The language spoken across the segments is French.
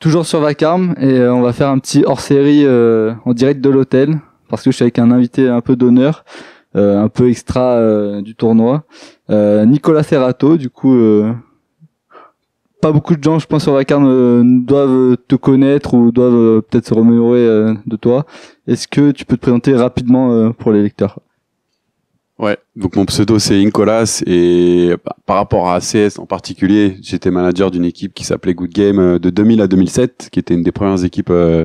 Toujours sur Vacarme et euh, on va faire un petit hors-série euh, en direct de l'hôtel parce que je suis avec un invité un peu d'honneur, euh, un peu extra du tournoi, Nicolas Serrato. Du coup, pas beaucoup de gens, je pense, sur Vacarme doivent te connaître ou doivent peut-être se remémorer de toi. Est-ce que tu peux te présenter rapidement pour les lecteurs Ouais, donc mon pseudo c'est Incolas et bah, par rapport à ACS en particulier, j'étais manager d'une équipe qui s'appelait Good Game euh, de 2000 à 2007, qui était une des premières équipes euh,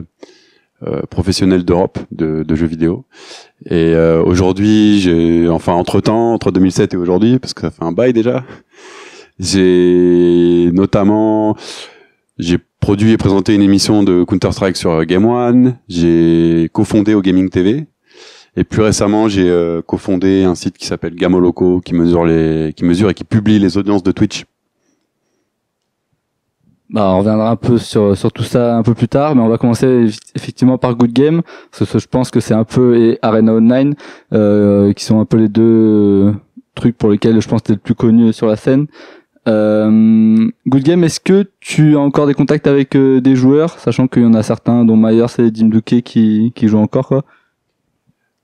euh, professionnelles d'Europe de, jeux vidéo. Et aujourd'hui, j'ai enfin entre temps, entre 2007 et aujourd'hui, parce que ça fait un bail déjà, j'ai notamment j'ai produit et présenté une émission de Counter Strike sur Game One. J'ai cofondé au Gaming TV, et plus récemment, j'ai euh, cofondé un site qui s'appelle Gamoloco, qui mesure les, qui mesure et qui publie les audiences de Twitch. Bah, on reviendra un peu sur, sur tout ça un peu plus tard, mais on va commencer effectivement par Good Game, parce que je pense que c'est un peu et Arena Online euh, qui sont un peu les deux euh, trucs pour lesquels je pense que t'es le plus connu sur la scène. Good Game, est-ce que tu as encore des contacts avec des joueurs, sachant qu'il y en a certains, dont Myers c'est Dim Duque, qui, qui jouent encore quoi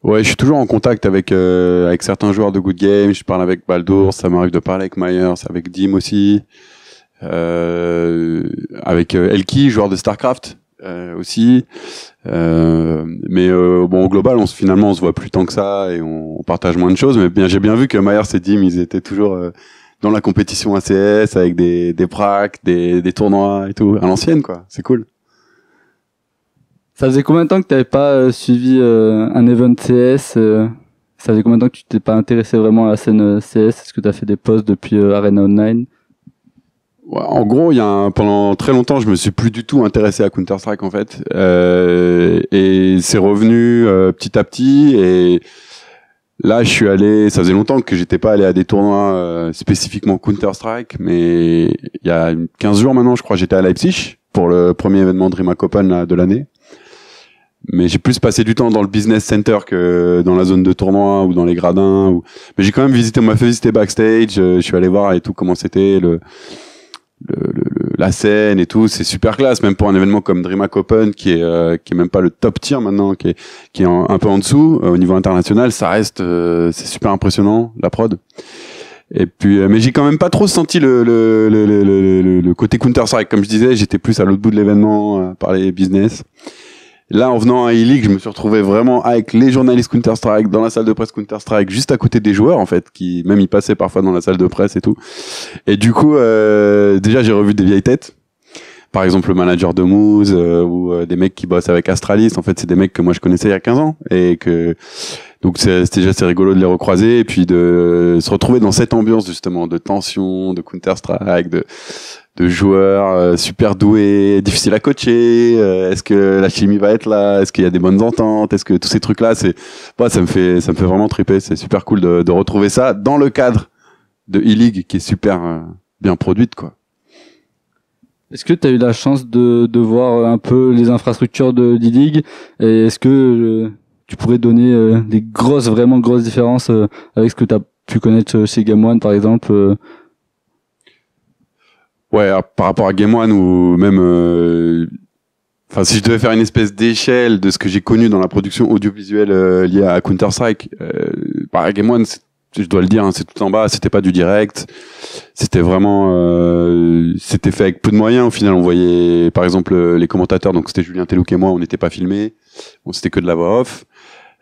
Ouais, je suis toujours en contact avec euh, avec certains joueurs de Good Game. Je parle avec Baldur, ça m'arrive de parler avec Myers, avec Dim aussi, euh, avec euh, Elki, joueur de Starcraft euh, aussi. Euh, mais bon, au global, on se finalement on se voit plus tant que ça et on, partage moins de choses. Mais bien, j'ai bien vu que Myers et Dim, ils étaient toujours dans la compétition ACS avec des des pracs, des des tournois et tout à l'ancienne quoi. C'est cool. Ça faisait combien de temps que tu n'avais pas euh, suivi euh, un event CS euh, Ça faisait combien de temps que tu t'es pas intéressé vraiment à la scène CS Est-ce que tu as fait des posts depuis Arena Online ouais, En gros, il y a un, pendant très longtemps, je me suis plus du tout intéressé à Counter Strike en fait, et c'est revenu petit à petit. Et là, je suis allé. Ça faisait longtemps que j'étais pas allé à des tournois spécifiquement Counter Strike, mais il y a 15 jours maintenant, je crois, j'étais à Leipzig pour le premier événement Dream Copen de l'année mais j'ai plus passé du temps dans le business center que dans la zone de tournoi ou dans les gradins. Ou... Mais j'ai quand même visité, on m'a fait visiter backstage, euh, je suis allé voir et tout comment c'était le, le, la scène et tout. C'est super classe, même pour un événement comme DreamHack Open qui est euh, qui est même pas le top tier maintenant, qui est qui est un peu en dessous euh, au niveau international. Ça reste, c'est super impressionnant la prod. Et puis, mais j'ai quand même pas trop senti le, le, le, le, le côté Counter Strike. Comme je disais, j'étais plus à l'autre bout de l'événement par les business. Là, en venant à e je me suis retrouvé vraiment avec les journalistes Counter-Strike dans la salle de presse Counter-Strike, juste à côté des joueurs, en fait, qui même y passaient parfois dans la salle de presse et tout. Et du coup, euh, déjà, j'ai revu des vieilles têtes. Par exemple, le manager de Moose euh, ou euh, des mecs qui bossent avec Astralis. En fait, c'est des mecs que moi je connaissais il y a 15 ans et que donc c'était déjà assez rigolo de les recroiser et puis de se retrouver dans cette ambiance justement de tension, de Counter Strike, de de joueurs euh, super doués, difficiles à coacher. Euh, est-ce que la chimie va être là Est-ce qu'il y a des bonnes ententes Est-ce que tous ces trucs-là, c'est, bah, ça me fait, ça me fait vraiment triper. C'est super cool de, retrouver ça dans le cadre de e-league qui est super euh, bien produite, quoi. Est-ce que tu as eu la chance de, de voir un peu les infrastructures de d'e-league et est-ce que tu pourrais donner des grosses, vraiment grosses différences avec ce que tu as pu connaître chez Game One, par exemple Ouais, ah, par rapport à Game One ou même, euh, enfin, si je devais faire une espèce d'échelle de ce que j'ai connu dans la production audiovisuelle euh, liée à Counter Strike, euh, par bah, Game One, je dois le dire, hein, c'est tout en bas. C'était pas du direct. C'était vraiment, euh, c'était fait avec peu de moyens. Au final, on voyait, par exemple, les commentateurs. Donc c'était Julien Tellouk et moi. On n'était pas filmés. On c'était que de la voix off.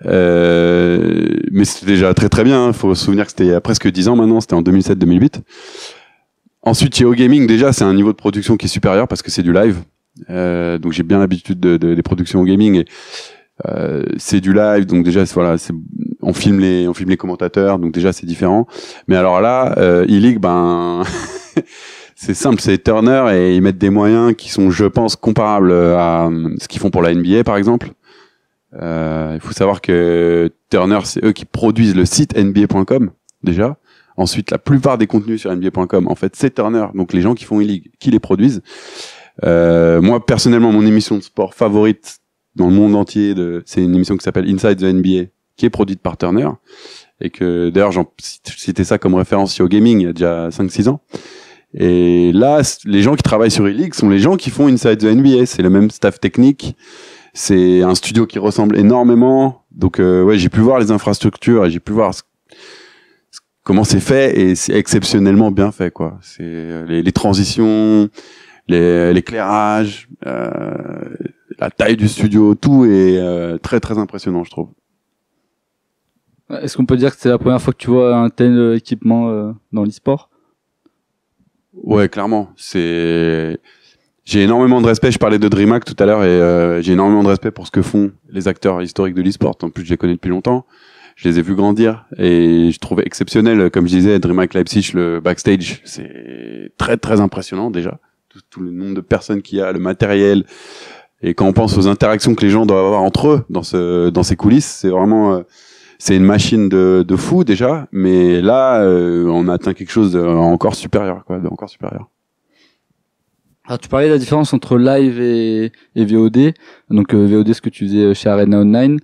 mais c'était déjà très très bien. Il hein. faut se souvenir que c'était presque 10 ans maintenant. C'était en 2007-2008. Ensuite, chez O-Gaming, déjà, c'est un niveau de production qui est supérieur parce que c'est du live. Euh, donc j'ai bien l'habitude de, des productions au gaming et euh, c'est du live donc déjà voilà c'est on filme les on filme les commentateurs donc déjà c'est différent mais alors là euh, e ben c'est simple c'est Turner et ils mettent des moyens qui sont je pense comparables à euh, ce qu'ils font pour la NBA par exemple euh, il faut savoir que Turner c'est eux qui produisent le site nba.com déjà Ensuite, la plupart des contenus sur NBA.com, en fait, c'est Turner, donc les gens qui font e-league, qui les produisent. Euh, moi, personnellement, mon émission de sport favorite dans le monde entier, c'est une émission qui s'appelle Inside the NBA, qui est produite par Turner. Et que, d'ailleurs, j'en citais ça comme référence au gaming il y a déjà 5-6 ans. Et là, les gens qui travaillent sur e-league sont les gens qui font Inside the NBA. C'est le même staff technique. C'est un studio qui ressemble énormément. Donc, euh, ouais, j'ai pu voir les infrastructures et j'ai pu voir comment c'est fait et c'est exceptionnellement bien fait quoi. C'est euh, les, transitions, l'éclairage, euh, la taille du studio, tout est euh, très très impressionnant je trouve. Est-ce qu'on peut dire que c'est la première fois que tu vois un tel équipement dans l'e-sport Ouais, clairement. C'est j'ai énormément de respect. Je parlais de DreamHack tout à l'heure et j'ai énormément de respect pour ce que font les acteurs historiques de l'e-sport. En plus, je les connais depuis longtemps je les ai vus grandir et je trouvais exceptionnel, comme je disais, DreamHack Leipzig, le backstage, c'est très très impressionnant déjà, tout, le nombre de personnes qu'il y a, le matériel, et quand on pense aux interactions que les gens doivent avoir entre eux dans ce dans ces coulisses, c'est vraiment euh, c'est une machine de, de fou déjà, mais là euh, on a atteint quelque chose d'encore encore supérieur quoi, encore supérieur. Alors tu parlais de la différence entre live et, et VOD. Donc euh, VOD ce que tu faisais chez Arena Online,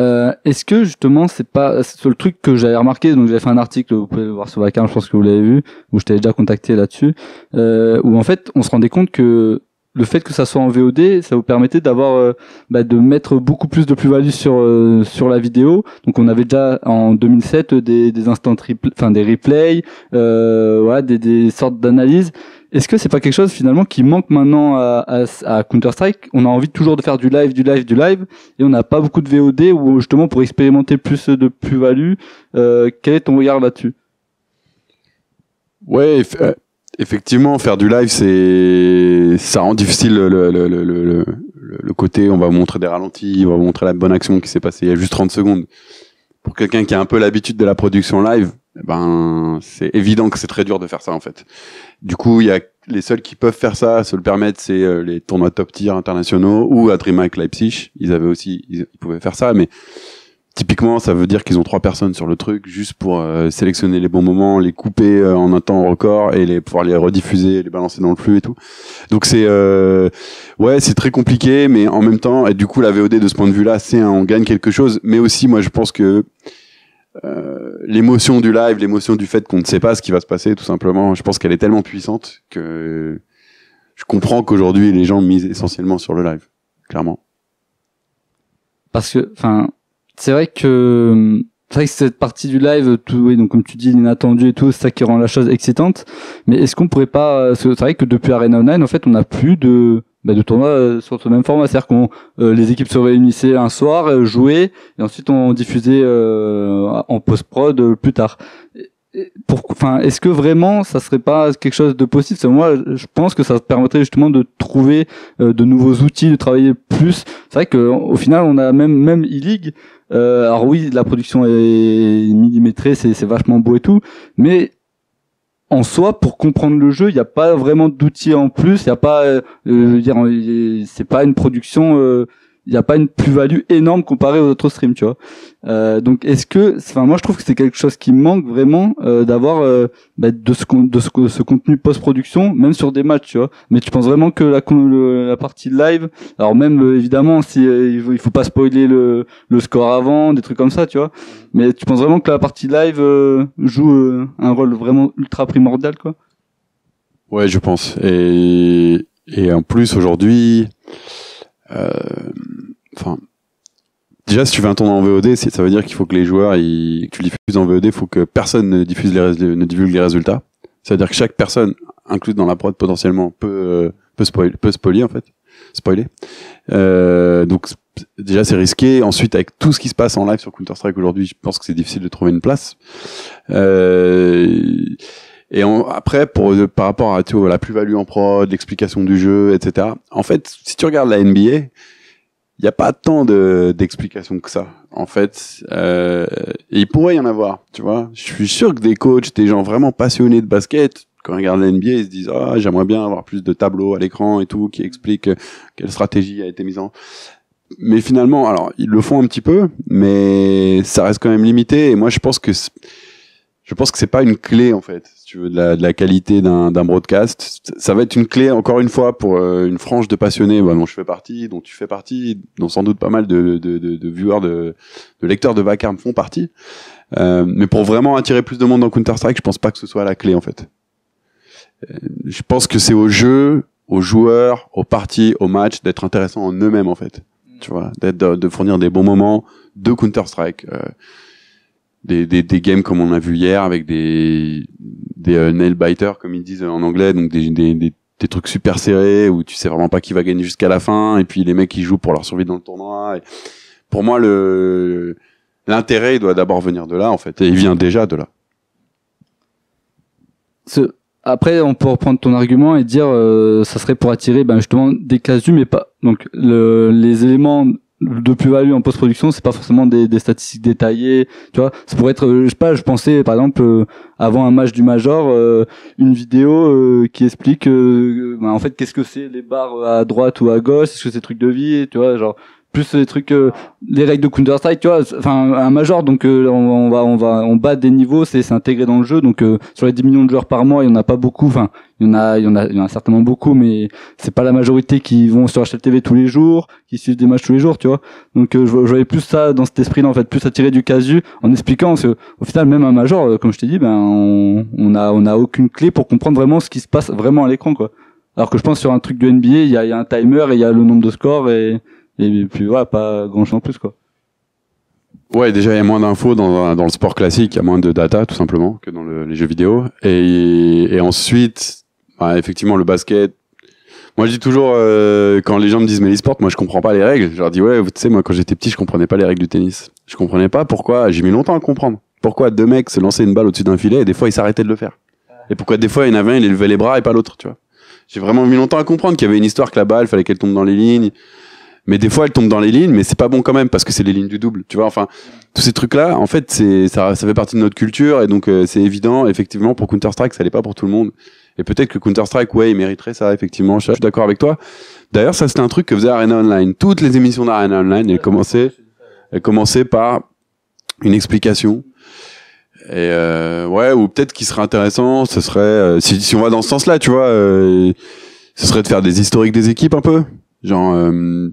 euh, Est-ce que justement c'est pas le truc que j'avais remarqué donc j'avais fait un article vous pouvez le voir sur Vacarme je pense que vous l'avez vu où je t'avais déjà contacté là-dessus euh, où en fait on se rendait compte que le fait que ça soit en VOD, ça vous permettait d'avoir euh, bah, de mettre beaucoup plus de plus-value sur euh, sur la vidéo. Donc on avait déjà en 2007 des des instants enfin des replays, euh, voilà, des, des sortes d'analyses est-ce que c'est pas quelque chose finalement qui manque maintenant à, à, Counter-Strike On a envie toujours de faire du live, du live, du live, et on n'a pas beaucoup de VOD ou justement pour expérimenter plus de plus-value. Euh, quel est ton regard là-dessus Ouais, euh, effectivement, faire du live, c'est ça rend difficile le, le, le, le, le côté. On va vous montrer des ralentis, on va vous montrer la bonne action qui s'est passée il y a juste 30 secondes. Pour quelqu'un qui a un peu l'habitude de la production live, eh ben c'est évident que c'est très dur de faire ça en fait. Du coup, il y a les seuls qui peuvent faire ça, se le permettre, c'est euh, les tournois top tier internationaux ou à DreamHack Leipzig. Ils avaient aussi, ils, pouvaient faire ça, mais typiquement, ça veut dire qu'ils ont trois personnes sur le truc juste pour euh, sélectionner les bons moments, les couper euh, en un temps record et les pouvoir les rediffuser, les balancer dans le flux et tout. Donc c'est ouais, c'est très compliqué, mais en même temps, et du coup, la VOD de ce point de vue-là, c'est on gagne quelque chose, mais aussi, moi, je pense que euh, l'émotion du live, l'émotion du fait qu'on ne sait pas ce qui va se passer, tout simplement. Je pense qu'elle est tellement puissante que je comprends qu'aujourd'hui les gens misent essentiellement sur le live, clairement. Parce que, enfin, c'est vrai que c'est vrai que cette partie du live, tout, oui, donc comme tu dis, l'inattendu et tout, c'est ça qui rend la chose excitante. Mais est-ce qu'on pourrait pas, c'est vrai que depuis Arena Online, en fait, on n'a plus de bah, de tournoi euh, sur le même format. C'est-à-dire qu'on euh, les équipes se réunissaient un soir, euh, jouaient, et ensuite on diffusait euh, en post-prod plus tard. Enfin, est-ce que vraiment ça serait pas quelque chose de possible Moi, je pense que ça permettrait justement de trouver de nouveaux outils, de travailler plus. C'est vrai qu'au final, on a même même e-league. alors oui, la production est millimétrée, c'est vachement beau et tout, mais en soi, pour comprendre le jeu, il n'y a pas vraiment d'outils en plus. Il n'y a pas, euh, euh, dire c'est pas une production euh, il n'y a pas une plus-value énorme comparée aux autres streams, tu vois. Euh, donc est-ce que, enfin moi je trouve que c'est quelque chose qui manque vraiment euh, d'avoir euh, bah, de ce de ce, ce contenu post-production, même sur des matchs, tu vois. Mais tu penses vraiment que la la partie live, alors même euh, évidemment si euh, il faut, faut, pas spoiler le le score avant, des trucs comme ça, tu vois. Mais tu penses vraiment que la partie live euh, joue un rôle vraiment ultra primordial, quoi Ouais, je pense. Et et en plus aujourd'hui. Euh, enfin. Déjà, si tu veux un tournoi en VOD, ça veut dire qu'il faut que les joueurs, ils, que tu diffuses en VOD, il faut que personne ne diffuse les, divulgue les résultats. C'est-à-dire que chaque personne, incluse dans la prod potentiellement, peut, euh, peut, spoiler, peut spoiler en fait, spoiler. Euh, donc déjà c'est risqué. Ensuite, avec tout ce qui se passe en live sur Counter Strike aujourd'hui, je pense que c'est difficile de trouver une place. Euh, et après, pour, par rapport à tu la plus-value en prod, l'explication du jeu, etc. En fait, si tu regardes la NBA, il n'y a pas tant d'explications que ça, en fait. Euh, il pourrait y en avoir, tu vois. Je suis sûr que des coachs, des gens vraiment passionnés de basket, quand ils regardent la NBA, ils se disent « Ah, j'aimerais bien avoir plus de tableaux à l'écran et tout, qui expliquent euh, quelle stratégie a été mise en... » Mais finalement, alors, ils le font un petit peu, mais ça reste quand même limité. Et moi, je pense que je pense que c'est pas une clé en fait, si tu veux, de la, de la qualité d'un broadcast. Ça va être une clé encore une fois pour euh, une frange de passionnés, bah, dont je fais partie, dont tu fais partie, dont sans doute pas mal de, de, de, viewers, de, lecteurs de vacarme font partie. Euh, mais pour vraiment attirer plus de monde dans Counter Strike, je pense pas que ce soit la clé en fait. Euh, je pense que c'est au jeu, aux joueurs, aux parties, aux matchs d'être intéressants en eux-mêmes en fait. Mm. Tu vois, d'être de, fournir des bons moments de Counter Strike. Euh, des, des, des, games comme on a vu hier avec des des euh, nail biters comme ils disent en anglais donc des, des, des, trucs super serrés où tu sais vraiment pas qui va gagner jusqu'à la fin et puis les mecs qui jouent pour leur survie dans le tournoi pour moi le l'intérêt il doit d'abord venir de là en fait et il vient déjà de là Ce, après on peut reprendre ton argument et dire euh, ça serait pour attirer ben justement des casus mais pas donc le, les éléments de plus-value en post-production, c'est pas forcément des, statistiques détaillées, tu vois. Ça pourrait être, euh, je sais pas, je pensais par exemple euh, avant un match du Major, euh, une vidéo qui explique, bah, en fait, qu'est-ce que c'est les barres à droite ou à gauche, est-ce que c'est truc de vie, tu vois, genre plus les trucs les euh, règles de Counter Strike tu vois enfin un major donc euh, on, va on va on bat des niveaux c'est c'est intégré dans le jeu donc euh, sur les 10 millions de joueurs par mois il y en a pas beaucoup enfin il y en a il y en a il y en certainement beaucoup mais c'est pas la majorité qui vont sur HLTV tous les jours qui suivent des matchs tous les jours tu vois donc je, je, plus ça dans cet esprit là en fait plus tirer du casu en expliquant parce que au final même un major comme je t'ai dit ben on, on a on a aucune clé pour comprendre vraiment ce qui se passe vraiment à l'écran quoi alors que je pense sur un truc de NBA il y a, un timer il y a le nombre de scores et et puis pas grand chose en plus quoi. Ouais, déjà il y a moins d'infos dans, le sport classique, il y a moins de data tout simplement que dans les jeux vidéo. Et, et ensuite, bah, effectivement le basket. Moi je dis toujours euh, quand les gens me disent mais les sport moi je comprends pas les règles. Je leur dis ouais, tu sais moi quand j'étais petit je comprenais pas les règles du tennis. Je comprenais pas pourquoi. J'ai mis longtemps à comprendre pourquoi deux mecs se lançaient une balle au-dessus d'un filet et des fois ils s'arrêtaient de le faire. Et pourquoi des fois il y en avait un il élevait les bras et pas l'autre, tu vois. J'ai vraiment mis longtemps à comprendre qu'il y avait une histoire que la balle fallait qu'elle tombe dans les lignes mais des fois elle tombe dans les lignes mais c'est pas bon quand même parce que c'est les lignes du double tu vois enfin tous ces trucs là en fait c'est ça, ça fait partie de notre culture et donc euh, c'est évident effectivement pour Counter Strike ça l'est pas pour tout le monde et peut-être que Counter Strike ouais il mériterait ça effectivement je suis d'accord avec toi d'ailleurs ça c'était un truc que faisait Arena Online toutes les émissions d'Arena Online elles commençaient elles commençaient par une explication et euh, ouais ou peut-être qui serait intéressant ce serait euh, si, si, on va dans ce sens là tu vois euh, ce serait de faire des historiques des équipes un peu Genre euh,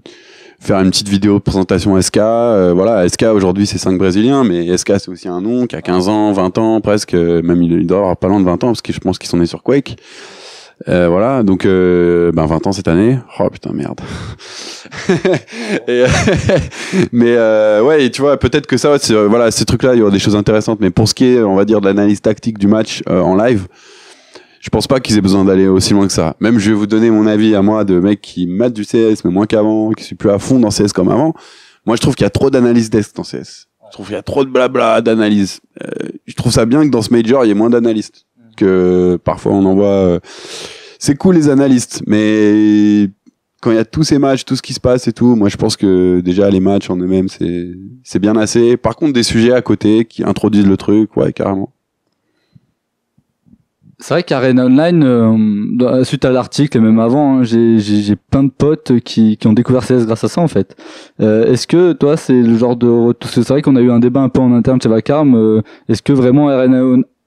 faire une petite vidéo présentation SK. Euh, voilà, SK aujourd'hui c'est 5 Brésiliens, mais SK c'est aussi un nom qui a 15 ans, 20 ans presque, euh, même il doit avoir pas loin de 20 ans parce que je pense qu'ils sont nés sur Quake. voilà, donc ben 20 ans cette année. Oh putain merde. mais ouais, tu vois, peut-être que ça, voilà, ces trucs-là, il y aura des choses intéressantes. Mais pour ce qui est, on va dire, de l'analyse tactique du match en live, je pense pas qu'ils aient besoin d'aller aussi loin que ça. Même je vais vous donner mon avis à moi de mec qui mate du CS mais moins qu'avant, qui suis plus à fond dans CS comme avant. Moi, je trouve qu'il y a trop d'analyse desk dans CS. Je trouve qu'il y a trop de blabla d'analyse. Euh, je trouve ça bien que dans ce major, il y ait moins d'analystes. Que parfois on en voit. Euh. C'est cool les analystes, mais quand il y a tous ces matchs, tout ce qui se passe et tout, moi je pense que déjà les matchs en eux-mêmes c'est c'est bien assez. Par contre des sujets à côté qui introduisent le truc, ouais carrément. C'est vrai qu'Arena Online, euh, suite à l'article et même avant, hein, j'ai plein de potes qui, qui, ont découvert CS grâce à ça en fait. Euh, Est-ce que toi, c'est le genre de... C'est vrai qu'on a eu un débat un peu en interne chez Vacarme. Euh, est-ce que vraiment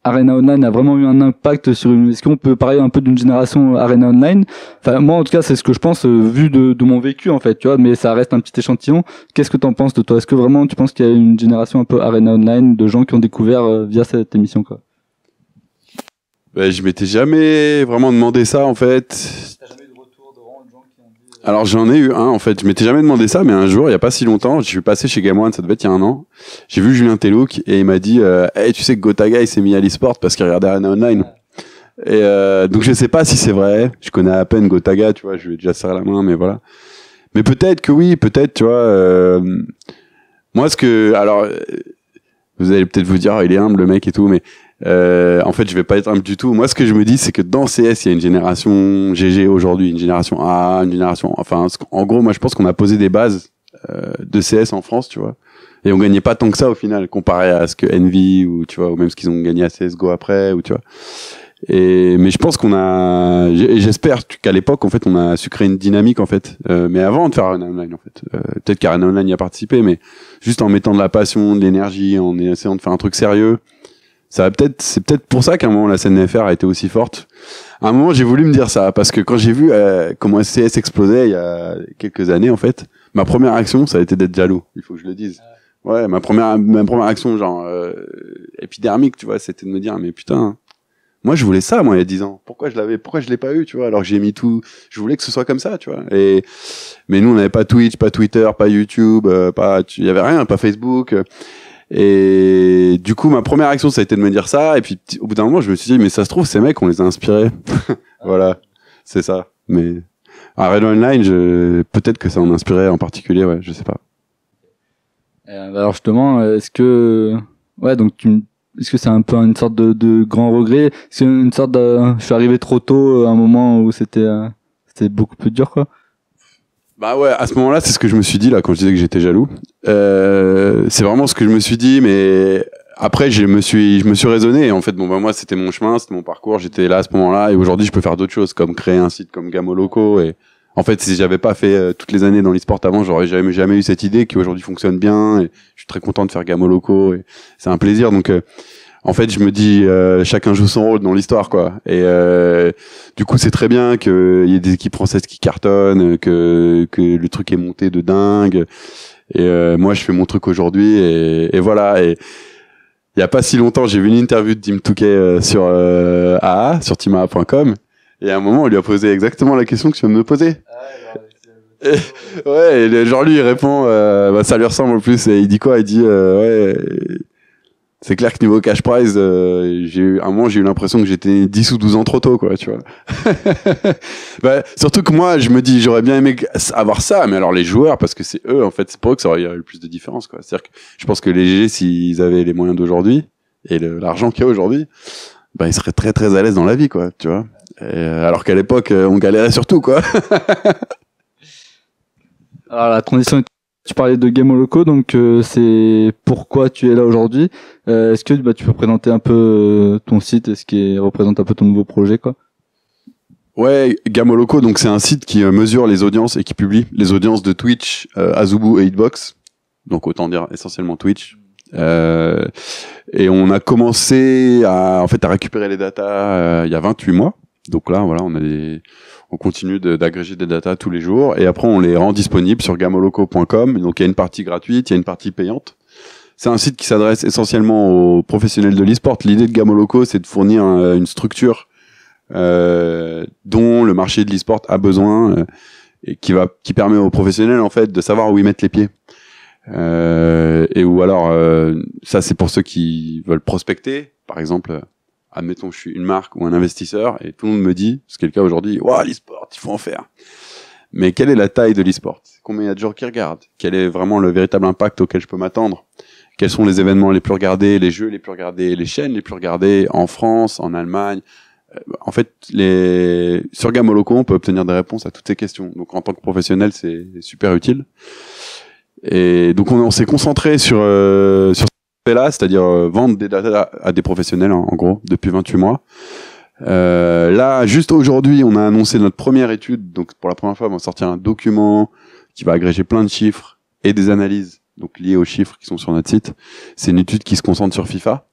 Arena, Online a vraiment eu un impact sur une... Est-ce qu'on peut parler un peu d'une génération Arena Online Enfin, moi en tout cas, c'est ce que je pense euh, vu de, de, mon vécu en fait, tu vois, mais ça reste un petit échantillon. Qu'est-ce que t'en penses de toi Est-ce que vraiment tu penses qu'il y a une génération un peu Arena Online de gens qui ont découvert via cette émission quoi ben, je m'étais jamais vraiment demandé ça en fait. Alors j'en ai eu un en fait, je m'étais jamais demandé ça, mais un jour, il y a pas si longtemps, je suis passé chez Game One, ça devait être il y a un an, j'ai vu Julien Telouk et il m'a dit euh, tu sais que Gotaga il s'est mis à l'esport parce qu'il regardait Arena Online ». Et euh, donc je sais pas si c'est vrai, je connais à peine Gotaga, tu vois, je lui ai déjà serré la main, mais voilà. Mais peut-être que oui, peut-être, tu vois. Euh, moi, ce que... Alors, euh, vous allez peut-être vous dire oh, il est humble le mec et tout, mais euh, en fait, je vais pas être humble du tout. Moi, ce que je me dis, c'est que dans CS, il y a une génération GG aujourd'hui, une génération A, une génération. Enfin, en gros, moi, je pense qu'on a posé des bases euh, de CS en France, tu vois. Et on gagnait pas tant que ça au final, comparé à ce que Envy ou tu vois, ou même ce qu'ils ont gagné à CS:GO après, ou tu vois. Et mais je pense qu'on a, j'espère qu'à l'époque, en fait, on a su créer une dynamique en fait. Euh, mais avant de faire Arena Online, en fait, peut-être qu'Arena Online y a participé, mais juste en mettant de la passion, de l'énergie, en essayant de faire un truc sérieux ça va peut-être, c'est peut-être pour ça qu'à un moment la CNFR a été aussi forte. À un moment, j'ai voulu me dire ça parce que quand j'ai vu euh, comment SCS explosait il y a quelques années en fait, ma première action, ça a été d'être jaloux. Il faut que je le dise. Ouais, ma première, ma première action, genre euh, épidermique, tu vois, c'était de me dire mais putain, moi je voulais ça moi il y a 10 ans. Pourquoi je l'avais, pourquoi je l'ai pas eu, tu vois, alors que j'ai mis tout, je voulais que ce soit comme ça, tu vois. Et mais nous on n'avait pas Twitch, pas Twitter, pas YouTube, euh, pas, il y avait rien, pas Facebook. Et du coup, ma première action, ça a été de me dire ça. Et puis, au bout d'un moment, je me suis dit, mais ça se trouve, ces mecs, on les a inspirés. voilà, c'est ça. Mais à Red Online, je... peut-être que ça en inspirait en particulier, ouais, je sais pas. Eh, bah alors justement, est-ce que ouais, donc tu... est-ce que c'est un peu une sorte de, de grand regret C'est une sorte de... je suis arrivé trop tôt euh, à un moment où c'était euh, c'était beaucoup plus dur quoi. Bah ouais, à ce moment-là, c'est ce que je me suis dit là quand je disais que j'étais jaloux. Euh, c'est vraiment ce que je me suis dit, mais après je me suis je me suis raisonné en fait bon bah moi c'était mon chemin, c'était mon parcours, j'étais là à ce moment-là et aujourd'hui je peux faire d'autres choses comme créer un site comme Gamoloco et en fait si j'avais pas fait euh, toutes les années dans le avant, j'aurais jamais jamais eu cette idée qui aujourd'hui fonctionne bien et je suis très content de faire Gamoloco et c'est un plaisir donc euh, en fait, je me dis, euh, chacun joue son rôle dans l'histoire, quoi. Et euh, du coup, c'est très bien qu'il y ait des équipes françaises qui cartonnent, que, que le truc est monté de dingue. Et euh, moi, je fais mon truc aujourd'hui, et, voilà. Et il y a pas si longtemps, j'ai vu une interview de Tim Touquet sur AA, sur timaa.com, et à un moment, on lui a posé exactement la question que tu viens de me poser. Ah, ouais, bah, et genre lui, il répond, bah, ça lui ressemble le plus, et il dit quoi Il dit, ouais c'est clair que niveau cash prize, euh, j'ai eu, à un moment j'ai eu l'impression que j'étais 10 ou 12 ans trop tôt, quoi, tu vois. Bah, surtout que moi, je me dis, j'aurais bien aimé avoir ça, mais alors les joueurs, parce que c'est eux, en fait, c'est pour eux que ça aurait eu le plus de différence, quoi. C'est-à-dire que je pense que les GG, s'ils avaient les moyens d'aujourd'hui et l'argent qu'il y a aujourd'hui, ben ils seraient très très à l'aise dans la vie, quoi, tu vois. Euh, alors qu'à l'époque, euh, on galérait surtout, quoi. alors ah, la transition tu parlais de Gamoloco, donc euh, c'est pourquoi tu es là aujourd'hui. Euh, est-ce que bah, tu peux présenter un peu euh, ton site et ce qui représente un peu ton nouveau projet quoi Ouais, Gamoloco, donc c'est un site qui mesure les audiences et qui publie les audiences de Twitch, Azubu et Hitbox. Donc autant dire essentiellement Twitch. Euh, et on a commencé à, en fait, à récupérer les datas il y a 28 mois. Donc là, voilà, on a des, on continue d'agréger des datas tous les jours et après on les rend disponibles sur gamoloco.com. Donc il y a une partie gratuite, il y a une partie payante. C'est un site qui s'adresse essentiellement aux professionnels de l'e-sport. L'idée de Gamoloco, c'est de fournir une structure euh, dont le marché de l'e-sport a besoin euh, et qui va qui permet aux professionnels en fait de savoir où ils mettent les pieds. Euh, et ou alors, ça c'est pour ceux qui veulent prospecter, par exemple admettons, je suis une marque ou un investisseur et tout le monde me dit, ce qui est le cas aujourd'hui, waouh, l'e-sport, il faut en faire. Mais quelle est la taille de l'e-sport Combien il y a de gens qui regardent Quel est vraiment le véritable impact auquel je peux m'attendre Quels sont les événements les plus regardés, les jeux les plus regardés, les chaînes les plus regardées en France, en Allemagne euh, En fait, les... sur Gamme on peut obtenir des réponses à toutes ces questions. Donc en tant que professionnel, c'est super utile. Et donc on, s'est concentré sur, euh, sur c'est-à-dire euh, vendre des data à des professionnels hein, en, gros depuis 28 mois. Euh, là, juste aujourd'hui, on a annoncé notre première étude. Donc, pour la première fois, on va sortir un document qui va agréger plein de chiffres et des analyses, donc liées aux chiffres qui sont sur notre site. C'est une étude qui se concentre sur FIFA,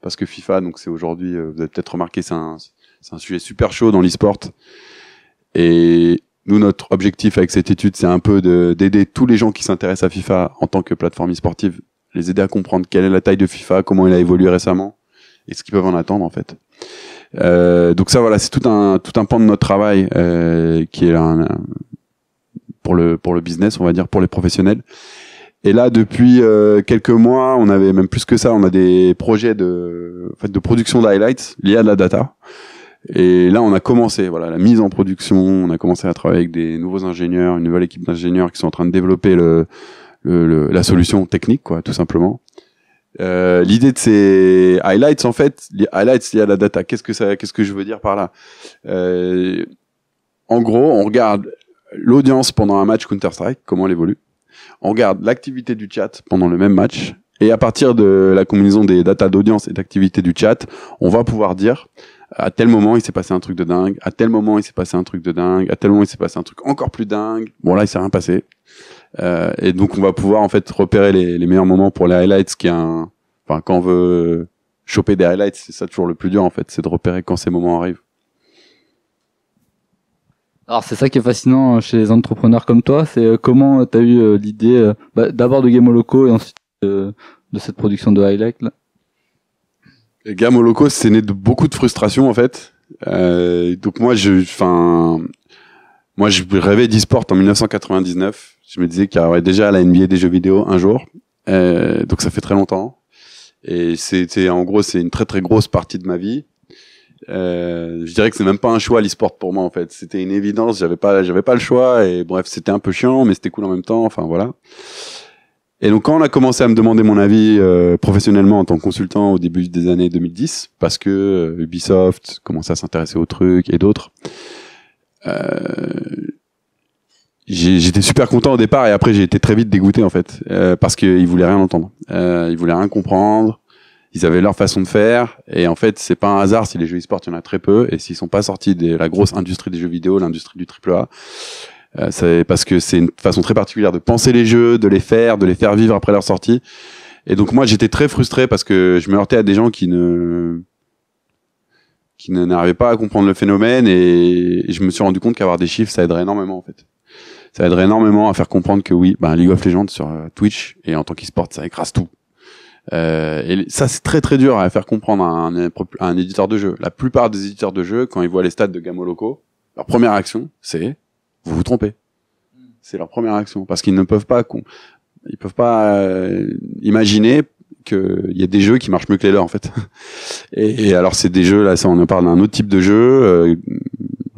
parce que FIFA, donc c'est aujourd'hui, euh, vous avez peut-être remarqué, c'est un, un, sujet super chaud dans l'e-sport. Et nous, notre objectif avec cette étude, c'est un peu d'aider tous les gens qui s'intéressent à FIFA en tant que plateforme e-sportive les aider à comprendre quelle est la taille de FIFA, comment elle a évolué récemment et ce qu'ils peuvent en attendre en fait. Euh, donc ça voilà, c'est tout un tout un pan de notre travail euh, qui est pour le pour le business, on va dire pour les professionnels. Et là depuis euh, quelques mois, on avait même plus que ça, on a des projets de en fait de production d'highlights liés à de la data. Et là, on a commencé, voilà, la mise en production. On a commencé à travailler avec des nouveaux ingénieurs, une nouvelle équipe d'ingénieurs qui sont en train de développer le, le, la solution technique, quoi, tout simplement. Euh, l'idée de ces highlights, en fait, les highlights liés à la data. Qu'est-ce que ça, qu'est-ce que je veux dire par là euh, En gros, on regarde l'audience pendant un match Counter Strike, comment elle évolue. On regarde l'activité du chat pendant le même match. Et à partir de la combinaison des data d'audience et d'activité du chat, on va pouvoir dire à tel moment il s'est passé un truc de dingue, à tel moment il s'est passé un truc de dingue, à tel moment il s'est passé un truc encore plus dingue. Bon là il s'est rien passé. Euh, et donc on va pouvoir en fait repérer les, meilleurs moments pour les highlights, qui est un, enfin quand on veut choper des highlights, c'est ça toujours le plus dur en fait, c'est de repérer quand ces moments arrivent. Alors c'est ça qui est fascinant euh, chez les entrepreneurs comme toi, c'est euh, comment euh, tu as eu l'idée bah, d'abord de Game Loco et ensuite de, cette production de highlights là. c'est né de beaucoup de frustration en fait. donc moi, je, enfin, moi, je rêvais d'e-sport en 1999. Je me disais qu'il y aurait déjà la NBA des jeux vidéo un jour. Euh, donc ça fait très longtemps. Et c'était en gros, c'est une très très grosse partie de ma vie. Euh, je dirais que c'est même pas un choix l'e-sport pour moi en fait. C'était une évidence. J'avais pas, j'avais pas le choix. Et bref, c'était un peu chiant, mais c'était cool en même temps. Enfin voilà. Et donc quand on a commencé à me demander mon avis euh, professionnellement en tant que consultant au début des années 2010, parce que euh, Ubisoft commençait à s'intéresser au truc et d'autres, euh, j'étais super content au départ et après j'ai été très vite dégoûté en fait euh, parce qu'ils voulaient rien entendre, euh, ils voulaient rien comprendre, ils avaient leur façon de faire et en fait c'est pas un hasard si les jeux e-sport il y en a très peu et s'ils sont pas sortis de la grosse industrie des jeux vidéo, l'industrie du triple A, euh, c'est parce que c'est une façon très particulière de penser les jeux, de les faire, de les faire vivre après leur sortie et donc moi j'étais très frustré parce que je me heurtais à des gens qui ne qui n'arrivaient pas à comprendre le phénomène et, je me suis rendu compte qu'avoir des chiffres ça aiderait énormément en fait ça aiderait énormément à faire comprendre que oui ben League of Legends sur euh, Twitch et en tant qu'e-sport ça écrase tout euh, et ça c'est très très dur à faire comprendre à un, éditeur de jeu la plupart des éditeurs de jeu quand ils voient les stats de Gamo locaux leur première action c'est vous vous trompez c'est leur première action parce qu'ils ne peuvent pas ils peuvent pas euh, imaginer il y a des jeux qui marchent mieux que les leurs en fait. Et, alors c'est des jeux là, ça on en parle d'un autre type de jeu. Euh,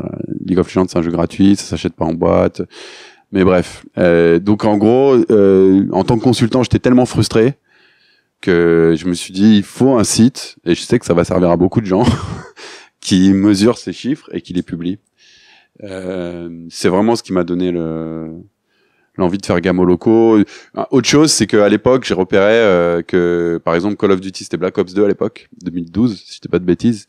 euh, League of Legends c'est un jeu gratuit, ça s'achète pas en boîte. Mais bref, euh, donc en gros, en tant que consultant, j'étais tellement frustré que je me suis dit il faut un site et je sais que ça va servir à beaucoup de gens qui mesurent ces chiffres et qui les publient. c'est vraiment ce qui m'a donné le l'envie de faire gamme au locaux. Autre chose, c'est qu'à l'époque, j'ai repéré euh, que, par exemple, Call of Duty, c'était Black Ops 2 à l'époque, 2012, si je pas de bêtises.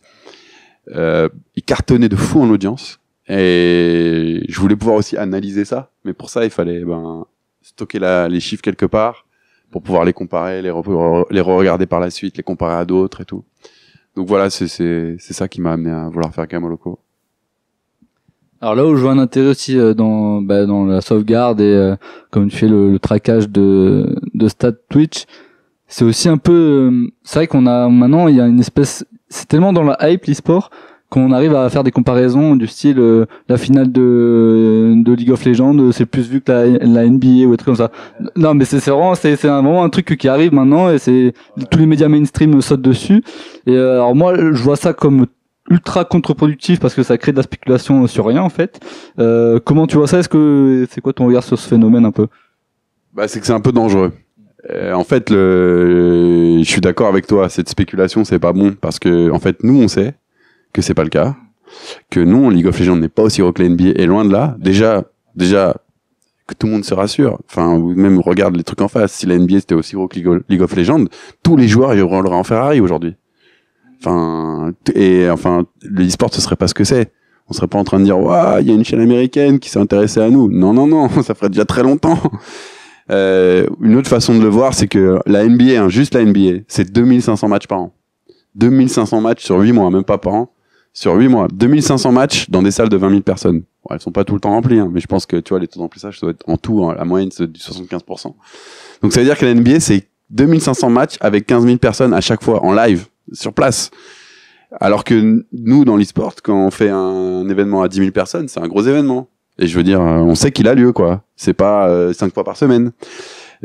Euh, il cartonnait de fou en audience. Et je voulais pouvoir aussi analyser ça. Mais pour ça, il fallait ben, stocker la, les chiffres quelque part pour pouvoir les comparer, les, re les regarder par la suite, les comparer à d'autres et tout. Donc voilà, c'est ça qui m'a amené à vouloir faire gamme au locaux. Alors là où je vois un intérêt aussi euh, dans, bah, dans la sauvegarde et euh, comme tu fais le, le traquage de, de stats Twitch, c'est aussi un peu... Euh, c'est vrai qu'on a maintenant, il y a une espèce... C'est tellement dans la hype l'e-sport qu'on arrive à faire des comparaisons du style la finale de, de League of Legends, c'est plus vu que la, la NBA ou trucs comme ça. Non mais c'est vraiment, c'est vraiment un truc qui arrive maintenant et c'est tous les médias mainstream sautent dessus. Et alors moi je vois ça comme ultra contre-productif parce que ça crée de la spéculation sur rien en fait. Euh, comment tu vois ça Est-ce que c'est quoi ton regard sur ce phénomène un peu Bah c'est que c'est un peu dangereux. Euh, en fait, le... je suis d'accord avec toi. Cette spéculation, c'est pas bon parce que en fait, nous, on sait que c'est pas le cas, que non, League of Legends n'est pas aussi gros que la NBA et loin de là. Déjà, déjà que tout le monde se rassure. Enfin, ou même regarde les trucs en face. Si la NBA c'était aussi gros que League of Legends, tous les joueurs y auraient en Ferrari aujourd'hui. Enfin, et enfin, le e-sport, ce serait pas ce que c'est. On serait pas en train de dire, waouh, il y a une chaîne américaine qui s'est intéressée à nous. Non, non, non, ça ferait déjà très longtemps. Euh, une autre façon de le voir, c'est que la NBA, hein, juste la NBA, c'est 2500 matchs par an. 2500 matchs sur 8 mois, même pas par an, sur 8 mois. 2500 matchs dans des salles de 20 000 personnes. elles sont pas tout le temps remplies, hein, mais je pense que tu vois, les taux d'emplissage, ça être en tout, hein, la moyenne, c'est du 75%. Donc ça veut dire que la NBA, c'est 2500 matchs avec 15 000 personnes à chaque fois en live sur place. Alors que nous, dans le quand on fait un, événement à 10 000 personnes, c'est un gros événement. Et je veux dire, euh, on sait qu'il a lieu, quoi. C'est pas euh, cinq fois par semaine.